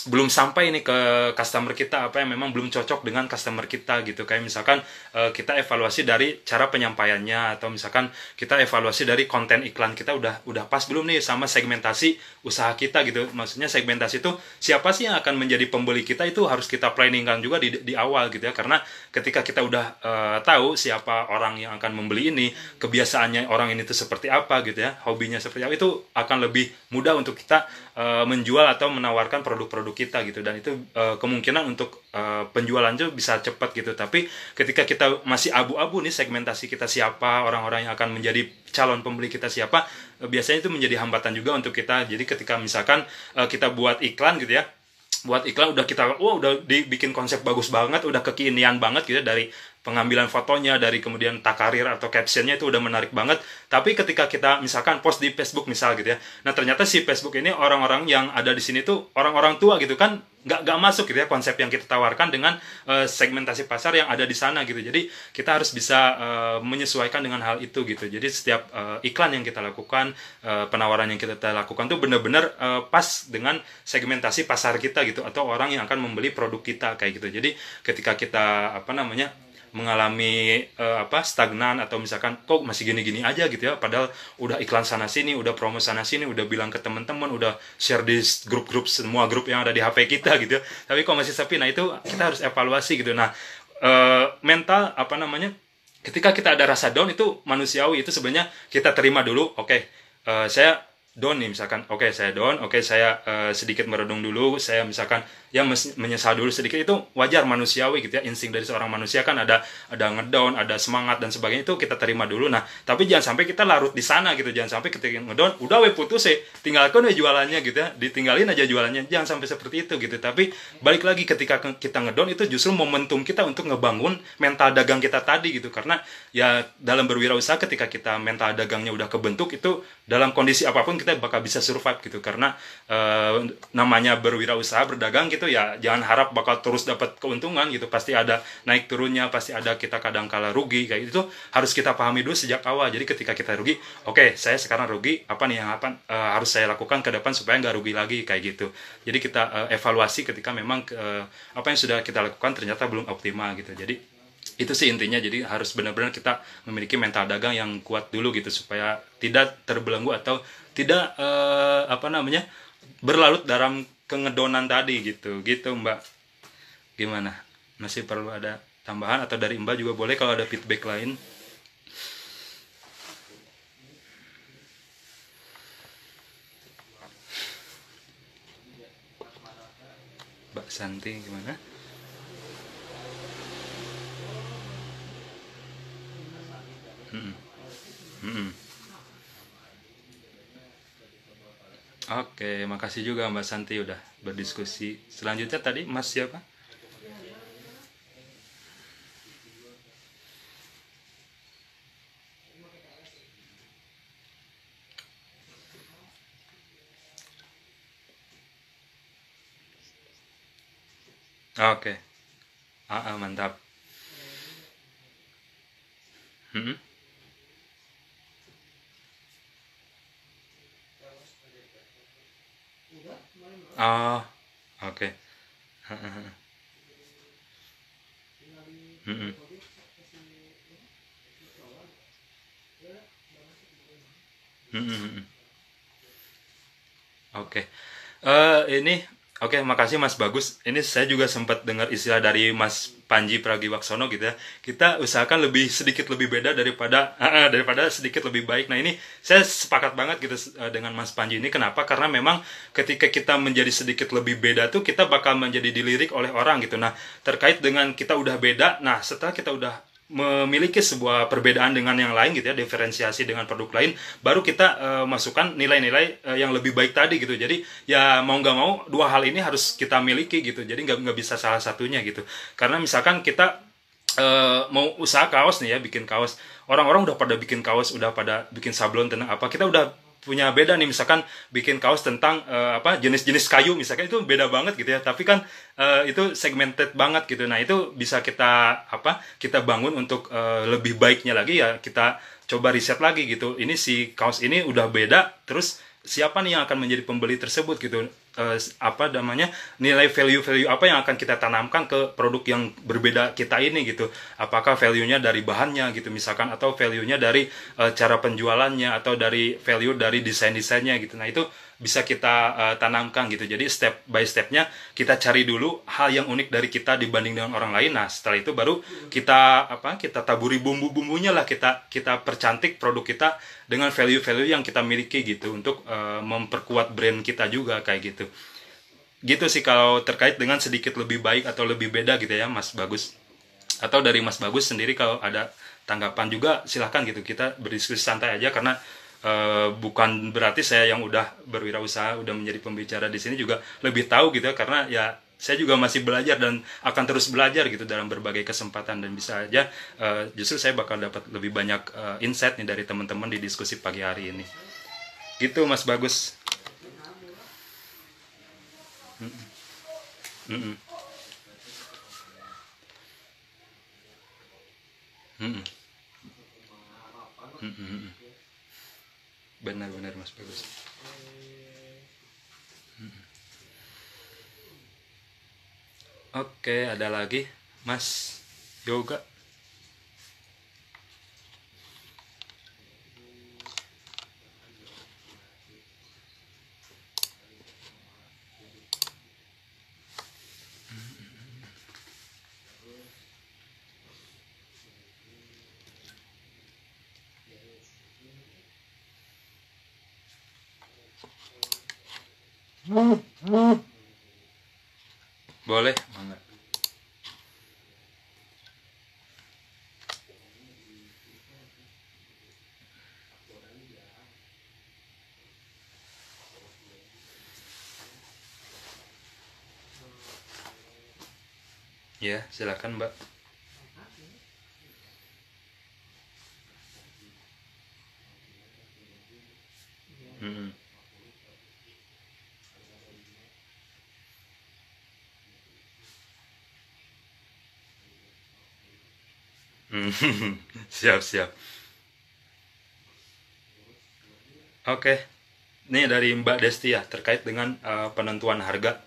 S1: belum sampai ini ke customer kita apa yang memang belum cocok dengan customer kita gitu kayak misalkan uh, kita evaluasi dari cara penyampaiannya atau misalkan kita evaluasi dari konten iklan kita udah udah pas belum nih sama segmentasi usaha kita gitu maksudnya segmentasi itu siapa sih yang akan menjadi pembeli kita itu harus kita planningkan juga di di awal gitu ya karena ketika kita udah uh, tahu siapa orang yang akan membeli ini kebiasaannya orang ini itu seperti apa gitu ya hobinya seperti apa itu akan lebih mudah untuk kita Eh, menjual atau menawarkan produk-produk kita gitu dan itu uh, kemungkinan untuk uh, penjualan juga bisa cepat gitu tapi ketika kita masih abu-abu nih segmentasi kita siapa orang-orang yang akan menjadi calon pembeli kita siapa uh, biasanya itu menjadi hambatan juga untuk kita jadi ketika misalkan uh, kita buat iklan gitu ya buat iklan udah kita wah udah dibikin konsep bagus banget udah kekinian banget gitu dari pengambilan fotonya dari kemudian takarir atau captionnya itu udah menarik banget tapi ketika kita misalkan post di Facebook misal gitu ya nah ternyata si Facebook ini orang-orang yang ada di sini tuh orang-orang tua gitu kan nggak nggak masuk gitu ya konsep yang kita tawarkan dengan uh, segmentasi pasar yang ada di sana gitu jadi kita harus bisa uh, menyesuaikan dengan hal itu gitu jadi setiap uh, iklan yang kita lakukan uh, penawaran yang kita lakukan tuh benar-benar uh, pas dengan segmentasi pasar kita gitu atau orang yang akan membeli produk kita kayak gitu jadi ketika kita apa namanya mengalami uh, apa stagnan atau misalkan kok masih gini-gini aja gitu ya padahal udah iklan sana sini udah promo sana sini udah bilang ke teman-teman udah share di grup-grup semua grup yang ada di HP kita gitu ya. tapi kok masih sepi nah itu kita harus evaluasi gitu nah uh, mental apa namanya ketika kita ada rasa down itu manusiawi itu sebenarnya kita terima dulu oke okay, uh, eh, saya down nih misalkan oke okay, saya down oke okay, saya uh, sedikit meredung dulu saya misalkan yang menyesal dulu sedikit itu wajar manusiawi gitu ya insting dari seorang manusia kan ada ada ngedown ada semangat dan sebagainya itu kita terima dulu nah tapi jangan sampai kita larut di sana gitu jangan sampai ketika ngedown udah we putus ya tinggalkan we jualannya gitu ya ditinggalin aja jualannya jangan sampai seperti itu gitu tapi balik lagi ketika kita ngedown itu justru momentum kita untuk ngebangun mental dagang kita tadi gitu karena ya dalam berwirausaha ketika kita mental dagangnya udah kebentuk itu dalam kondisi apapun kita bakal bisa survive gitu karena eh, namanya berwirausaha berdagang kita itu ya jangan harap bakal terus dapat keuntungan gitu pasti ada naik turunnya pasti ada kita kadang kala rugi kayak gitu. itu harus kita pahami dulu sejak awal jadi ketika kita rugi oke okay, saya sekarang rugi apa nih yang apa uh, harus saya lakukan ke depan supaya nggak rugi lagi kayak gitu jadi kita uh, evaluasi ketika memang uh, apa yang sudah kita lakukan ternyata belum optimal gitu jadi itu sih intinya jadi harus benar-benar kita memiliki mental dagang yang kuat dulu gitu supaya tidak terbelenggu atau tidak uh, apa namanya berlarut dalam kengedonan tadi gitu gitu mbak gimana masih perlu ada tambahan atau dari mbak juga boleh kalau ada feedback lain mbak Santi gimana hmm. Hmm. Oke, makasih juga Mbak Santi udah berdiskusi. Selanjutnya tadi Mas siapa? Oke. Ah, ah mantap. Hmm. oh oke Hmm. Hmm. oke eh ini Oke, okay, makasih Mas Bagus. Ini saya juga sempat dengar istilah dari Mas Panji Pragiwaksono gitu ya. Kita usahakan lebih sedikit lebih beda daripada uh, daripada sedikit lebih baik. Nah, ini saya sepakat banget gitu uh, dengan Mas Panji ini. Kenapa? Karena memang ketika kita menjadi sedikit lebih beda tuh kita bakal menjadi dilirik oleh orang gitu. Nah, terkait dengan kita udah beda, nah setelah kita udah memiliki sebuah perbedaan dengan yang lain gitu ya diferensiasi dengan produk lain baru kita uh, masukkan nilai-nilai uh, yang lebih baik tadi gitu jadi ya mau nggak mau dua hal ini harus kita miliki gitu jadi nggak nggak bisa salah satunya gitu karena misalkan kita uh, mau usaha kaos nih ya bikin kaos orang-orang udah pada bikin kaos udah pada bikin sablon tentang apa kita udah punya beda nih misalkan bikin kaos tentang uh, apa jenis-jenis kayu misalkan itu beda banget gitu ya tapi kan uh, itu segmented banget gitu nah itu bisa kita apa kita bangun untuk uh, lebih baiknya lagi ya kita coba riset lagi gitu ini si kaos ini udah beda terus siapa nih yang akan menjadi pembeli tersebut gitu uh, apa namanya nilai value-value apa yang akan kita tanamkan ke produk yang berbeda kita ini gitu apakah value-nya dari bahannya gitu misalkan atau value-nya dari uh, cara penjualannya atau dari value dari desain-desainnya gitu nah itu bisa kita uh, tanamkan gitu. Jadi step by stepnya kita cari dulu hal yang unik dari kita dibanding dengan orang lain. Nah setelah itu baru kita apa kita taburi bumbu-bumbunya lah kita kita percantik produk kita dengan value-value yang kita miliki gitu untuk uh, memperkuat brand kita juga kayak gitu. Gitu sih kalau terkait dengan sedikit lebih baik atau lebih beda gitu ya Mas Bagus. Atau dari Mas Bagus sendiri kalau ada tanggapan juga silahkan gitu kita berdiskusi santai aja karena e, bukan berarti saya yang udah berwirausaha udah menjadi pembicara di sini juga lebih tahu gitu ya, karena ya saya juga masih belajar dan akan terus belajar gitu dalam berbagai kesempatan dan bisa aja uh, justru saya bakal dapat lebih banyak uh, insight nih dari teman-teman di diskusi pagi hari ini gitu Mas Bagus mm -mm. Mm -mm. Mm -mm. Mm -mm benar-benar mas bagus hmm. oke ada lagi mas yoga Boleh, mangga. Ya, silakan, Mbak. siap siap oke ini dari Mbak Desti ya terkait dengan uh, penentuan harga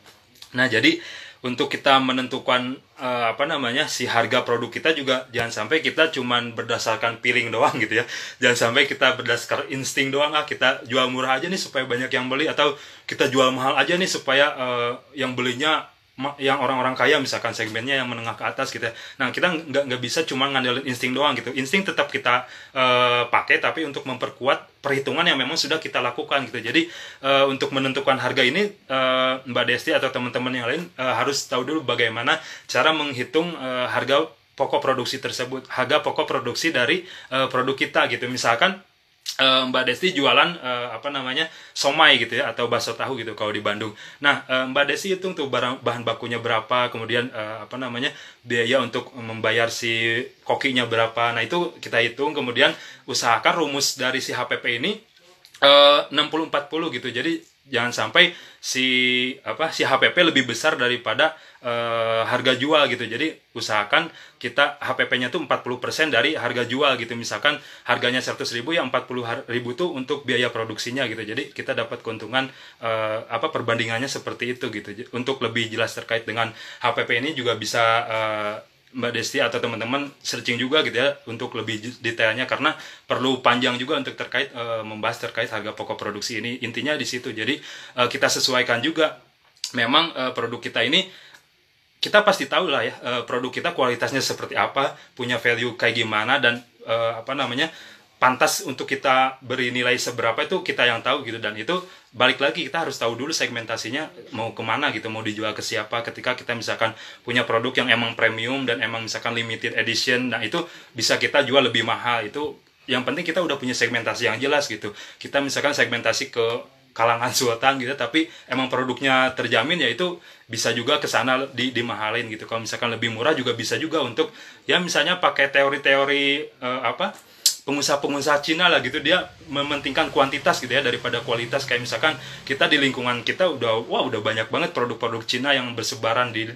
S1: nah jadi untuk kita menentukan uh, apa namanya si harga produk kita juga jangan sampai kita cuman berdasarkan piring doang gitu ya jangan sampai kita berdasarkan insting doang ah kita jual murah aja nih supaya banyak yang beli atau kita jual mahal aja nih supaya uh, yang belinya yang orang-orang kaya misalkan segmennya yang menengah ke atas gitu. Ya. Nah kita nggak nggak bisa cuma ngandelin insting doang gitu. Insting tetap kita uh, pakai tapi untuk memperkuat perhitungan yang memang sudah kita lakukan gitu. Jadi uh, untuk menentukan harga ini uh, Mbak Desti atau teman-teman yang lain uh, harus tahu dulu bagaimana cara menghitung uh, harga pokok produksi tersebut, harga pokok produksi dari uh, produk kita gitu. Misalkan uh, Mbak Desti jualan uh, apa namanya somai gitu ya atau bakso tahu gitu kalau di Bandung. Nah uh, Mbak Desti hitung tuh barang, bahan bakunya berapa, kemudian uh, apa namanya biaya untuk membayar si kokinya berapa. Nah itu kita hitung, kemudian usahakan rumus dari si HPP ini uh, 60-40 gitu. Jadi jangan sampai si apa si HPP lebih besar daripada e, harga jual gitu. Jadi usahakan kita HPP-nya tuh 40% dari harga jual gitu. Misalkan harganya ribu ya ribu tuh untuk biaya produksinya gitu. Jadi kita dapat keuntungan e, apa perbandingannya seperti itu gitu. Untuk lebih jelas terkait dengan HPP ini juga bisa e, Mbak Desti atau teman-teman searching juga gitu ya untuk lebih detailnya karena perlu panjang juga untuk terkait e, membahas terkait harga pokok produksi ini intinya di situ jadi e, kita sesuaikan juga memang e, produk kita ini kita pasti tahu lah ya e, produk kita kualitasnya seperti apa punya value kayak gimana dan e, apa namanya pantas untuk kita beri nilai seberapa itu kita yang tahu gitu dan itu balik lagi kita harus tahu dulu segmentasinya mau kemana gitu mau dijual ke siapa ketika kita misalkan punya produk yang emang premium dan emang misalkan limited edition nah itu bisa kita jual lebih mahal itu yang penting kita udah punya segmentasi yang jelas gitu kita misalkan segmentasi ke kalangan suatan gitu tapi emang produknya terjamin ya itu bisa juga ke sana di dimahalin gitu kalau misalkan lebih murah juga bisa juga untuk ya misalnya pakai teori-teori uh, apa pengusaha-pengusaha Cina lah gitu dia mementingkan kuantitas gitu ya daripada kualitas kayak misalkan kita di lingkungan kita udah wah udah banyak banget produk-produk Cina yang bersebaran di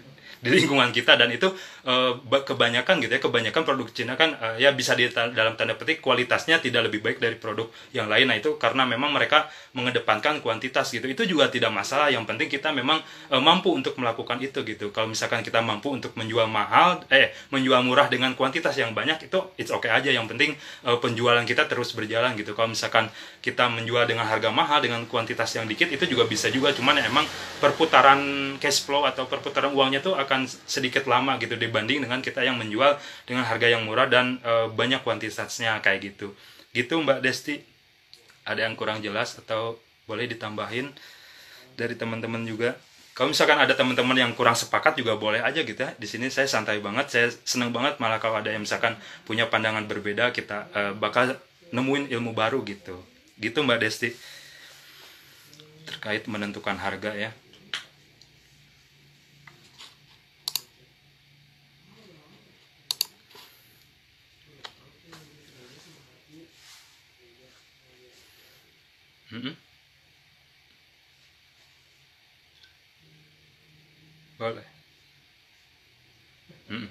S1: di lingkungan kita dan itu uh, kebanyakan gitu ya kebanyakan produk Cina kan uh, ya bisa di dalam tanda petik kualitasnya tidak lebih baik dari produk yang lain nah itu karena memang mereka mengedepankan kuantitas gitu itu juga tidak masalah yang penting kita memang uh, mampu untuk melakukan itu gitu kalau misalkan kita mampu untuk menjual mahal eh menjual murah dengan kuantitas yang banyak itu it's okay aja yang penting uh, penjualan kita terus berjalan gitu kalau misalkan kita menjual dengan harga mahal dengan kuantitas yang dikit itu juga bisa juga cuman ya, emang perputaran cash flow atau perputaran uangnya tuh akan sedikit lama gitu dibanding dengan kita yang menjual dengan harga yang murah dan e, banyak kuantitasnya kayak gitu. Gitu Mbak Desti. Ada yang kurang jelas atau boleh ditambahin dari teman-teman juga? Kalau misalkan ada teman-teman yang kurang sepakat juga boleh aja gitu ya. Di sini saya santai banget, saya seneng banget malah kalau ada yang misalkan punya pandangan berbeda kita e, bakal nemuin ilmu baru gitu. Gitu Mbak Desti terkait menentukan harga ya Hmm? Boleh. Hmm.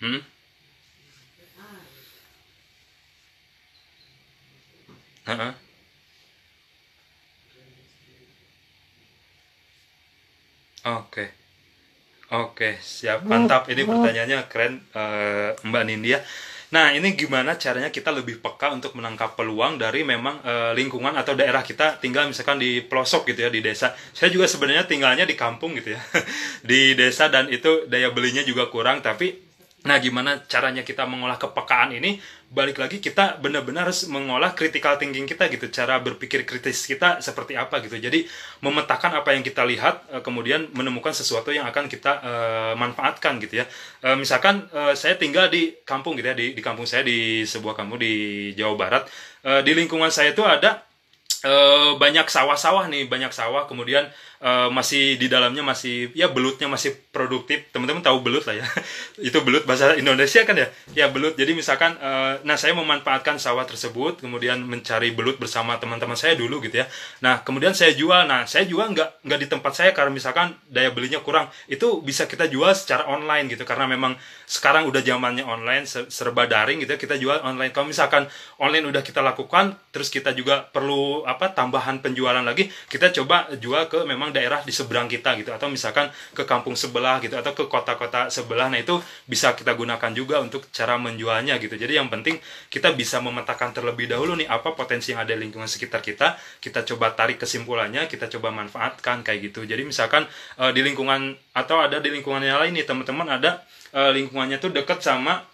S1: Hmm? Uh -uh. Oke. Oke, siap. Mantap. Ini pertanyaannya keren uh, Mbak Nindya. Nah, ini gimana caranya kita lebih peka untuk menangkap peluang dari memang e, lingkungan atau daerah kita tinggal misalkan di pelosok gitu ya, di desa. Saya juga sebenarnya tinggalnya di kampung gitu ya. di desa dan itu daya belinya juga kurang tapi Nah, gimana caranya kita mengolah kepekaan ini? Balik lagi kita benar-benar harus mengolah critical thinking kita gitu, cara berpikir kritis kita seperti apa gitu. Jadi memetakan apa yang kita lihat, eh, kemudian menemukan sesuatu yang akan kita uh, manfaatkan gitu ya. Uh, misalkan uh, saya tinggal di kampung gitu ya, di, di kampung saya di sebuah kampung di Jawa Barat. Uh, di lingkungan saya itu ada uh, banyak sawah-sawah nih, banyak sawah. Kemudian uh, masih di dalamnya masih ya belutnya masih produktif teman-teman tahu belut lah ya itu belut bahasa Indonesia kan ya ya belut jadi misalkan uh, nah saya memanfaatkan sawah tersebut kemudian mencari belut bersama teman-teman saya dulu gitu ya nah kemudian saya jual nah saya jual nggak nggak di tempat saya karena misalkan daya belinya kurang itu bisa kita jual secara online gitu karena memang sekarang udah zamannya online serba daring gitu ya, kita jual online kalau misalkan online udah kita lakukan terus kita juga perlu apa tambahan penjualan lagi kita coba jual ke memang daerah di seberang kita gitu atau misalkan ke kampung sebelah gitu atau ke kota-kota sebelah nah itu bisa kita gunakan juga untuk cara menjualnya gitu jadi yang penting kita bisa memetakan terlebih dahulu nih apa potensi yang ada di lingkungan sekitar kita kita coba tarik kesimpulannya kita coba manfaatkan kayak gitu jadi misalkan e, di lingkungan atau ada di lingkungan yang lain nih teman-teman ada e, lingkungannya tuh deket sama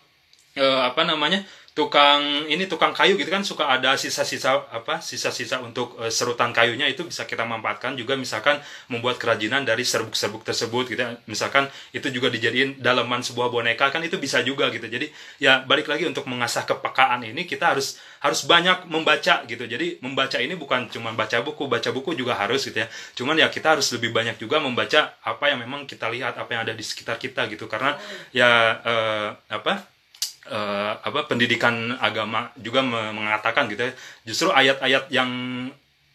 S1: e, apa namanya tukang ini tukang kayu gitu kan suka ada sisa-sisa apa sisa-sisa untuk e, serutan kayunya itu bisa kita manfaatkan juga misalkan membuat kerajinan dari serbuk-serbuk tersebut gitu ya. misalkan itu juga dijadiin daleman sebuah boneka kan itu bisa juga gitu jadi ya balik lagi untuk mengasah kepekaan ini kita harus harus banyak membaca gitu jadi membaca ini bukan cuma baca buku baca buku juga harus gitu ya cuman ya kita harus lebih banyak juga membaca apa yang memang kita lihat apa yang ada di sekitar kita gitu karena ya e, apa uh, apa pendidikan agama juga mengatakan gitu ya justru ayat-ayat yang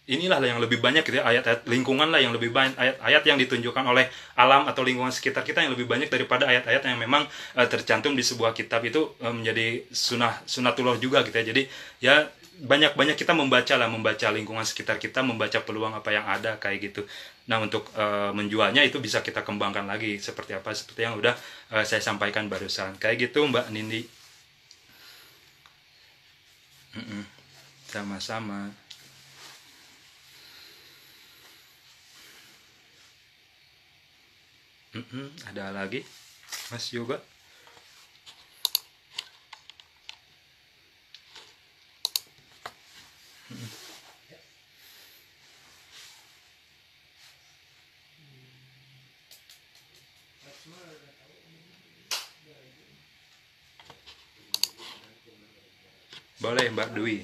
S1: inilah yang lebih banyak gitu ya, ayat-ayat lingkungan lah yang lebih banyak ayat-ayat yang ditunjukkan oleh alam atau lingkungan sekitar kita yang lebih banyak daripada ayat-ayat yang memang uh, tercantum di sebuah kitab itu uh, menjadi sunah sunatullah juga gitu ya jadi ya banyak-banyak kita membaca lah membaca lingkungan sekitar kita membaca peluang apa yang ada kayak gitu nah untuk e, menjualnya itu bisa kita kembangkan lagi seperti apa seperti yang udah e, saya sampaikan barusan kayak gitu mbak Nindi sama-sama ada lagi mas yoga Mm-mm. Boleh Mbak Dwi.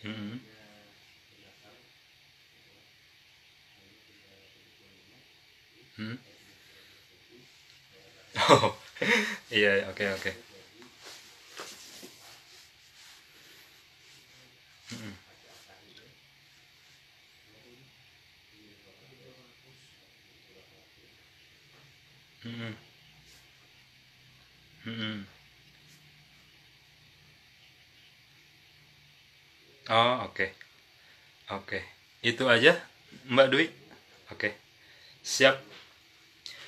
S1: Hmm. Hmm. Oh, iya, iya, oke, oke. Oh, oke. Okay. Oke. Okay. Itu aja, Mbak Dwi. Oke. Okay. Siap.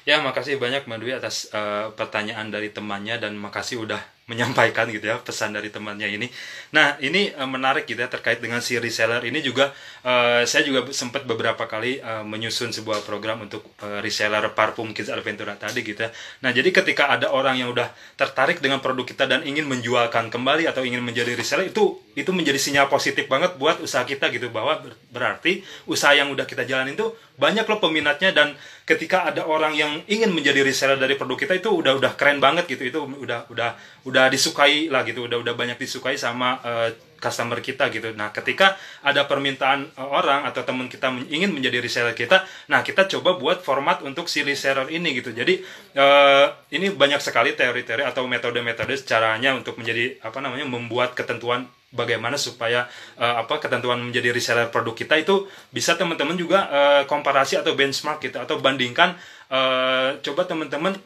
S1: Ya, makasih banyak Mbak Dwi atas uh, pertanyaan dari temannya dan makasih udah menyampaikan gitu ya pesan dari temannya ini. Nah, ini uh, menarik gitu ya terkait dengan si reseller ini juga uh, saya juga sempat beberapa kali uh, menyusun sebuah program untuk uh, reseller parfum Kids Adventure tadi gitu ya. Nah, jadi ketika ada orang yang udah tertarik dengan produk kita dan ingin menjualkan kembali atau ingin menjadi reseller itu itu menjadi sinyal positif banget buat usaha kita gitu bahwa berarti usaha yang udah kita jalanin tuh banyak loh peminatnya dan ketika ada orang yang ingin menjadi reseller dari produk kita itu udah udah keren banget gitu itu udah udah udah disukai lah gitu udah udah banyak disukai sama uh, customer kita gitu nah ketika ada permintaan uh, orang atau teman kita ingin menjadi reseller kita nah kita coba buat format untuk si reseller ini gitu jadi uh, ini banyak sekali teori-teori atau metode-metode caranya untuk menjadi apa namanya membuat ketentuan bagaimana supaya uh, apa ketentuan menjadi reseller produk kita itu bisa teman-teman juga uh, komparasi atau benchmark gitu atau bandingkan uh, coba teman-teman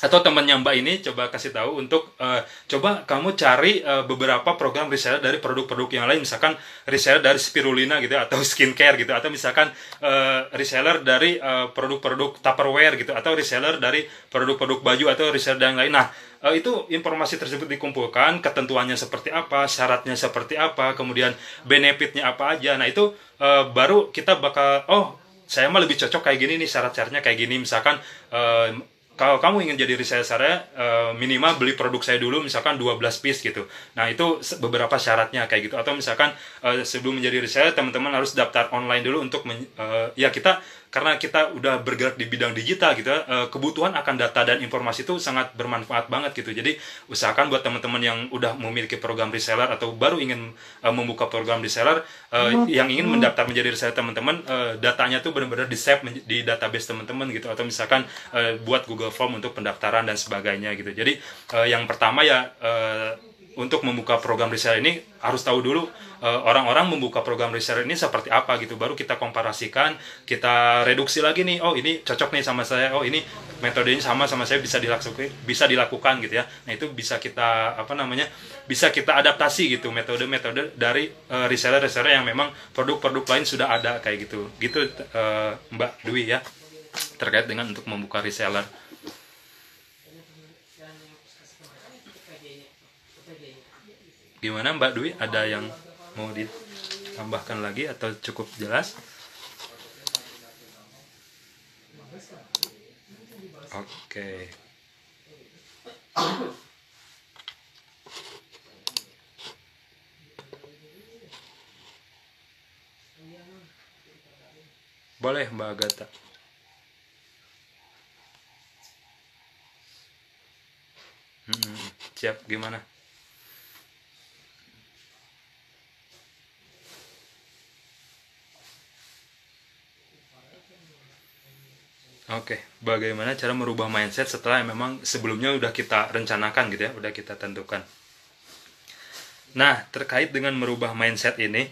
S1: atau temannya Mbak ini coba kasih tahu untuk uh, coba kamu cari uh, beberapa program reseller dari produk-produk yang lain misalkan reseller dari spirulina gitu ya, atau skincare gitu atau misalkan uh, reseller dari produk-produk Tupperware gitu atau reseller dari produk-produk baju atau reseller dan lain. Nah, uh, itu informasi tersebut dikumpulkan, ketentuannya seperti apa, syaratnya seperti apa, kemudian benefitnya apa aja. Nah, itu uh, baru kita bakal oh saya mah lebih cocok kayak gini nih syarat-syaratnya kayak gini misalkan uh, kalau kamu ingin jadi reseller uh, minimal beli produk saya dulu misalkan 12 piece gitu. Nah, itu beberapa syaratnya kayak gitu atau misalkan uh, sebelum menjadi reseller teman-teman harus daftar online dulu untuk men, uh, ya kita karena kita udah bergerak di bidang digital gitu ya, eh, kebutuhan akan data dan informasi itu sangat bermanfaat banget gitu jadi usahakan buat teman-teman yang udah memiliki program reseller atau baru ingin eh, membuka program reseller eh, hmm. yang ingin hmm. mendaftar menjadi reseller teman-teman datanya tuh benar-benar di save di database teman-teman gitu atau misalkan buat Google Form untuk pendaftaran dan sebagainya gitu jadi yang pertama ya untuk membuka program reseller ini harus tahu dulu orang eh, orang-orang membuka program reseller ini seperti apa gitu baru kita komparasikan kita reduksi lagi nih oh ini cocok nih sama saya oh ini metodenya sama sama saya bisa dilakukan bisa dilakukan gitu ya nah itu bisa kita apa namanya bisa kita adaptasi gitu metode-metode dari uh, reseller-reseller yang memang produk-produk lain sudah ada kayak gitu gitu uh, Mbak Dwi ya terkait dengan untuk membuka reseller Gimana Mbak Dwi? Ada yang mau ditambahkan lagi atau cukup jelas? Oke. Okay. Boleh Mbak Agatha. Hmm, siap gimana? Oke, okay. bagaimana cara merubah mindset setelah memang sebelumnya udah kita rencanakan gitu ya, udah kita tentukan. Nah, terkait dengan merubah mindset ini,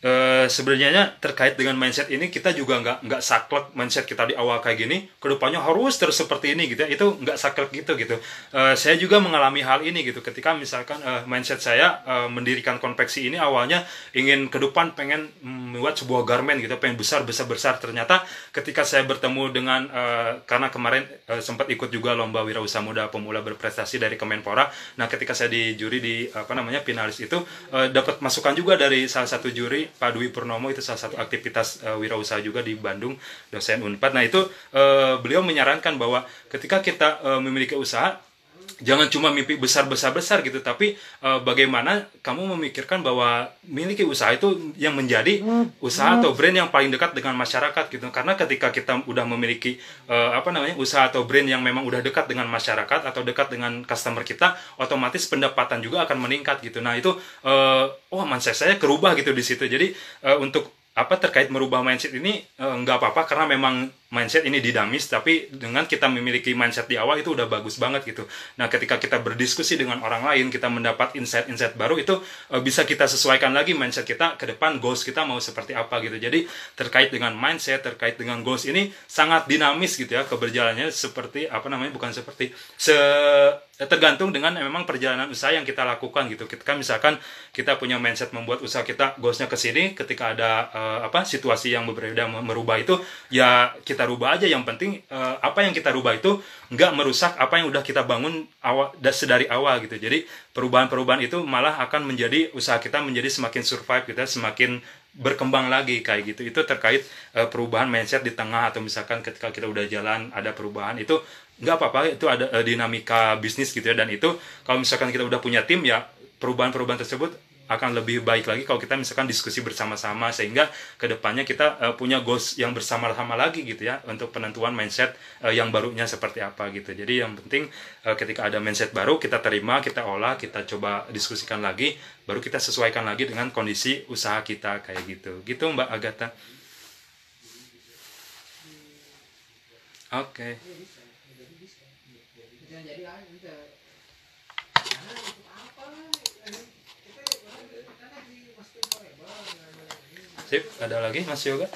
S1: Eh, sebenarnya terkait dengan mindset ini kita juga nggak nggak saklek mindset kita di awal kayak gini kedepannya harus terus seperti ini gitu ya itu nggak saklek gitu gitu e, saya juga mengalami hal ini gitu ketika misalkan e, mindset saya e, mendirikan konveksi ini awalnya ingin ke depan pengen membuat sebuah garment gitu pengen besar besar besar ternyata ketika saya bertemu dengan e, karena kemarin e, sempat ikut juga lomba wirausaha muda pemula berprestasi dari Kemenpora nah ketika saya di juri di apa namanya finalis itu e, dapat masukan juga dari salah satu juri Pak Dwi Purnomo itu salah satu ya. aktivitas uh, wirausaha juga di Bandung dosen Unpad. Nah, itu uh, beliau menyarankan bahwa ketika kita uh, memiliki usaha jangan cuma mimpi besar besar besar gitu tapi uh, bagaimana kamu memikirkan bahwa miliki usaha itu yang menjadi hmm. usaha atau hmm. brand yang paling dekat dengan masyarakat gitu karena ketika kita udah memiliki uh, apa namanya usaha atau brand yang memang udah dekat dengan masyarakat atau dekat dengan customer kita otomatis pendapatan juga akan meningkat gitu nah itu uh, wah mindset saya kerubah gitu di situ jadi uh, untuk apa terkait merubah mindset ini nggak apa-apa karena memang mindset ini dinamis tapi dengan kita memiliki mindset di awal itu udah bagus banget gitu nah ketika kita berdiskusi dengan orang lain kita mendapat insight-insight baru itu e, bisa kita sesuaikan lagi mindset kita ke depan goals kita mau seperti apa gitu jadi terkait dengan mindset terkait dengan goals ini sangat dinamis gitu ya keberjalannya seperti apa namanya bukan seperti se tergantung dengan memang perjalanan usaha yang kita lakukan gitu. Ketika misalkan kita punya mindset membuat usaha kita goalsnya ke sini, ketika ada uh, apa situasi yang berbeda merubah itu ya kita kita rubah aja yang penting uh, apa yang kita rubah itu nggak merusak apa yang udah kita bangun awal dari awal gitu jadi perubahan-perubahan itu malah akan menjadi usaha kita menjadi semakin survive kita gitu, ya, semakin berkembang lagi kayak gitu itu terkait uh, perubahan mindset di tengah atau misalkan ketika kita udah jalan ada perubahan itu nggak apa-apa itu ada uh, dinamika bisnis gitu ya dan itu kalau misalkan kita udah punya tim ya perubahan-perubahan tersebut akan lebih baik lagi kalau kita misalkan diskusi bersama-sama sehingga kedepannya kita uh, punya goals yang bersama-sama lagi gitu ya untuk penentuan mindset uh, yang barunya seperti apa gitu jadi yang penting uh, ketika ada mindset baru kita terima kita olah kita coba diskusikan lagi baru kita sesuaikan lagi dengan kondisi usaha kita kayak gitu gitu mbak Agatha oke okay. Sip, ada lagi Mas Yoga?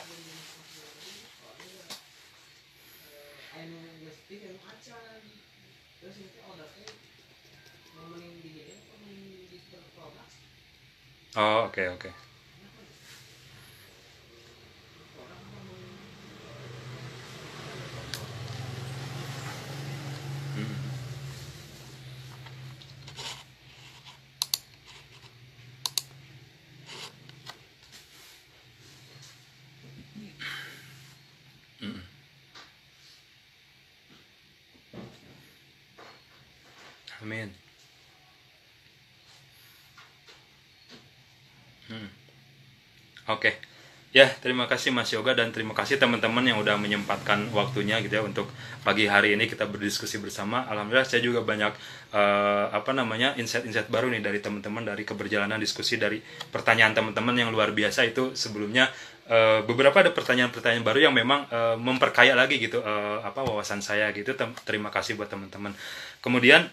S1: Oh, oke okay, oke. Okay. Ya, terima kasih Mas Yoga dan terima kasih teman-teman yang udah menyempatkan waktunya gitu ya untuk pagi hari ini kita berdiskusi bersama. Alhamdulillah saya juga banyak uh, apa namanya insight-insight baru nih dari teman-teman dari keberjalanan diskusi dari pertanyaan teman-teman yang luar biasa itu sebelumnya uh, beberapa ada pertanyaan-pertanyaan baru yang memang uh, memperkaya lagi gitu uh, apa wawasan saya gitu. Tem terima kasih buat teman-teman. Kemudian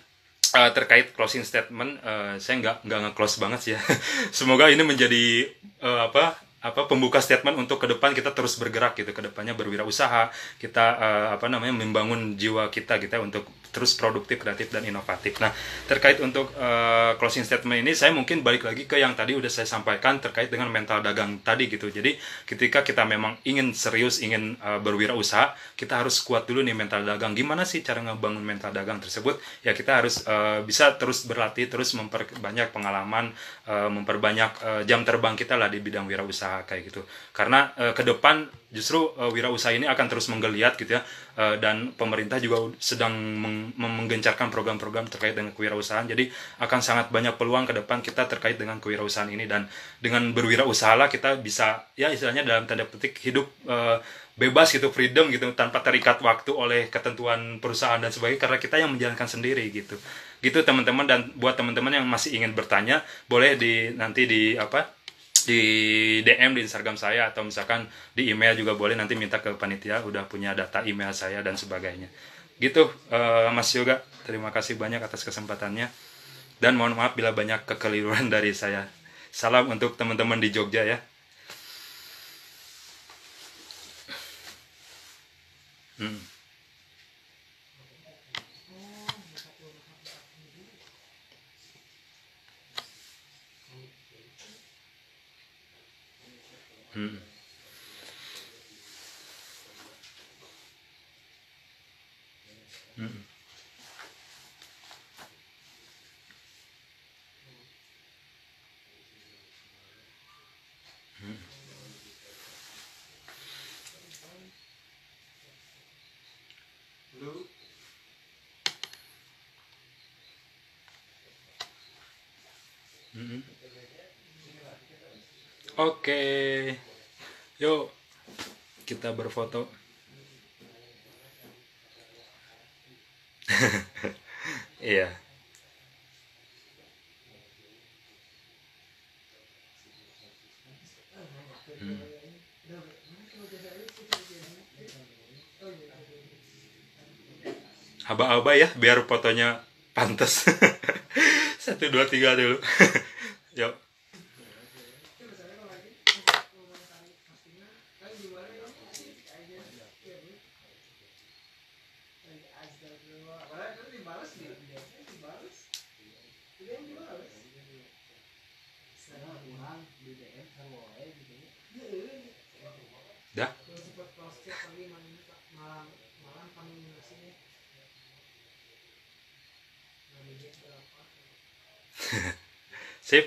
S1: Uh, terkait closing statement, uh, saya nggak nggak nge-close banget sih ya. Semoga ini menjadi uh, apa apa pembuka statement untuk ke depan kita terus bergerak gitu ke depannya berwirausaha kita uh, apa namanya membangun jiwa kita kita gitu ya untuk terus produktif, kreatif dan inovatif. Nah, terkait untuk uh, closing statement ini saya mungkin balik lagi ke yang tadi udah saya sampaikan terkait dengan mental dagang tadi gitu. Jadi, ketika kita memang ingin serius ingin uh, berwirausaha, kita harus kuat dulu nih mental dagang. Gimana sih cara ngebangun mental dagang tersebut? Ya kita harus uh, bisa terus berlatih, terus memperbanyak pengalaman, uh, memperbanyak uh, jam terbang kita lah di bidang wirausaha kayak gitu. Karena uh, ke depan justru uh, eh, wirausaha ini akan terus menggeliat gitu ya uh, dan pemerintah juga sedang meng menggencarkan program-program terkait dengan kewirausahaan jadi akan sangat banyak peluang ke depan kita terkait dengan kewirausahaan ini dan dengan berwirausaha lah kita bisa ya istilahnya dalam tanda petik hidup uh, bebas gitu freedom gitu tanpa terikat waktu oleh ketentuan perusahaan dan sebagainya karena kita yang menjalankan sendiri gitu gitu teman-teman dan buat teman-teman yang masih ingin bertanya boleh di nanti di apa di DM di Instagram saya atau misalkan di email juga boleh nanti minta ke panitia udah punya data email saya dan sebagainya gitu uh, Mas Yoga terima kasih banyak atas kesempatannya dan mohon maaf bila banyak kekeliruan dari saya salam untuk teman-teman di Jogja ya hmm. Hello? -hmm. Okay. Yuk, kita berfoto. Iya. Hmm. Aba-aba ya, biar fotonya pantas. Satu, dua, tiga dulu. Yuk. ¿Sí?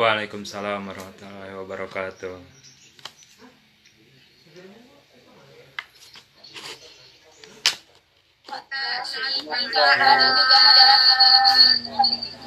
S1: Waalaikumsalam warahmatullahi wabarakatuh. Terima kasih.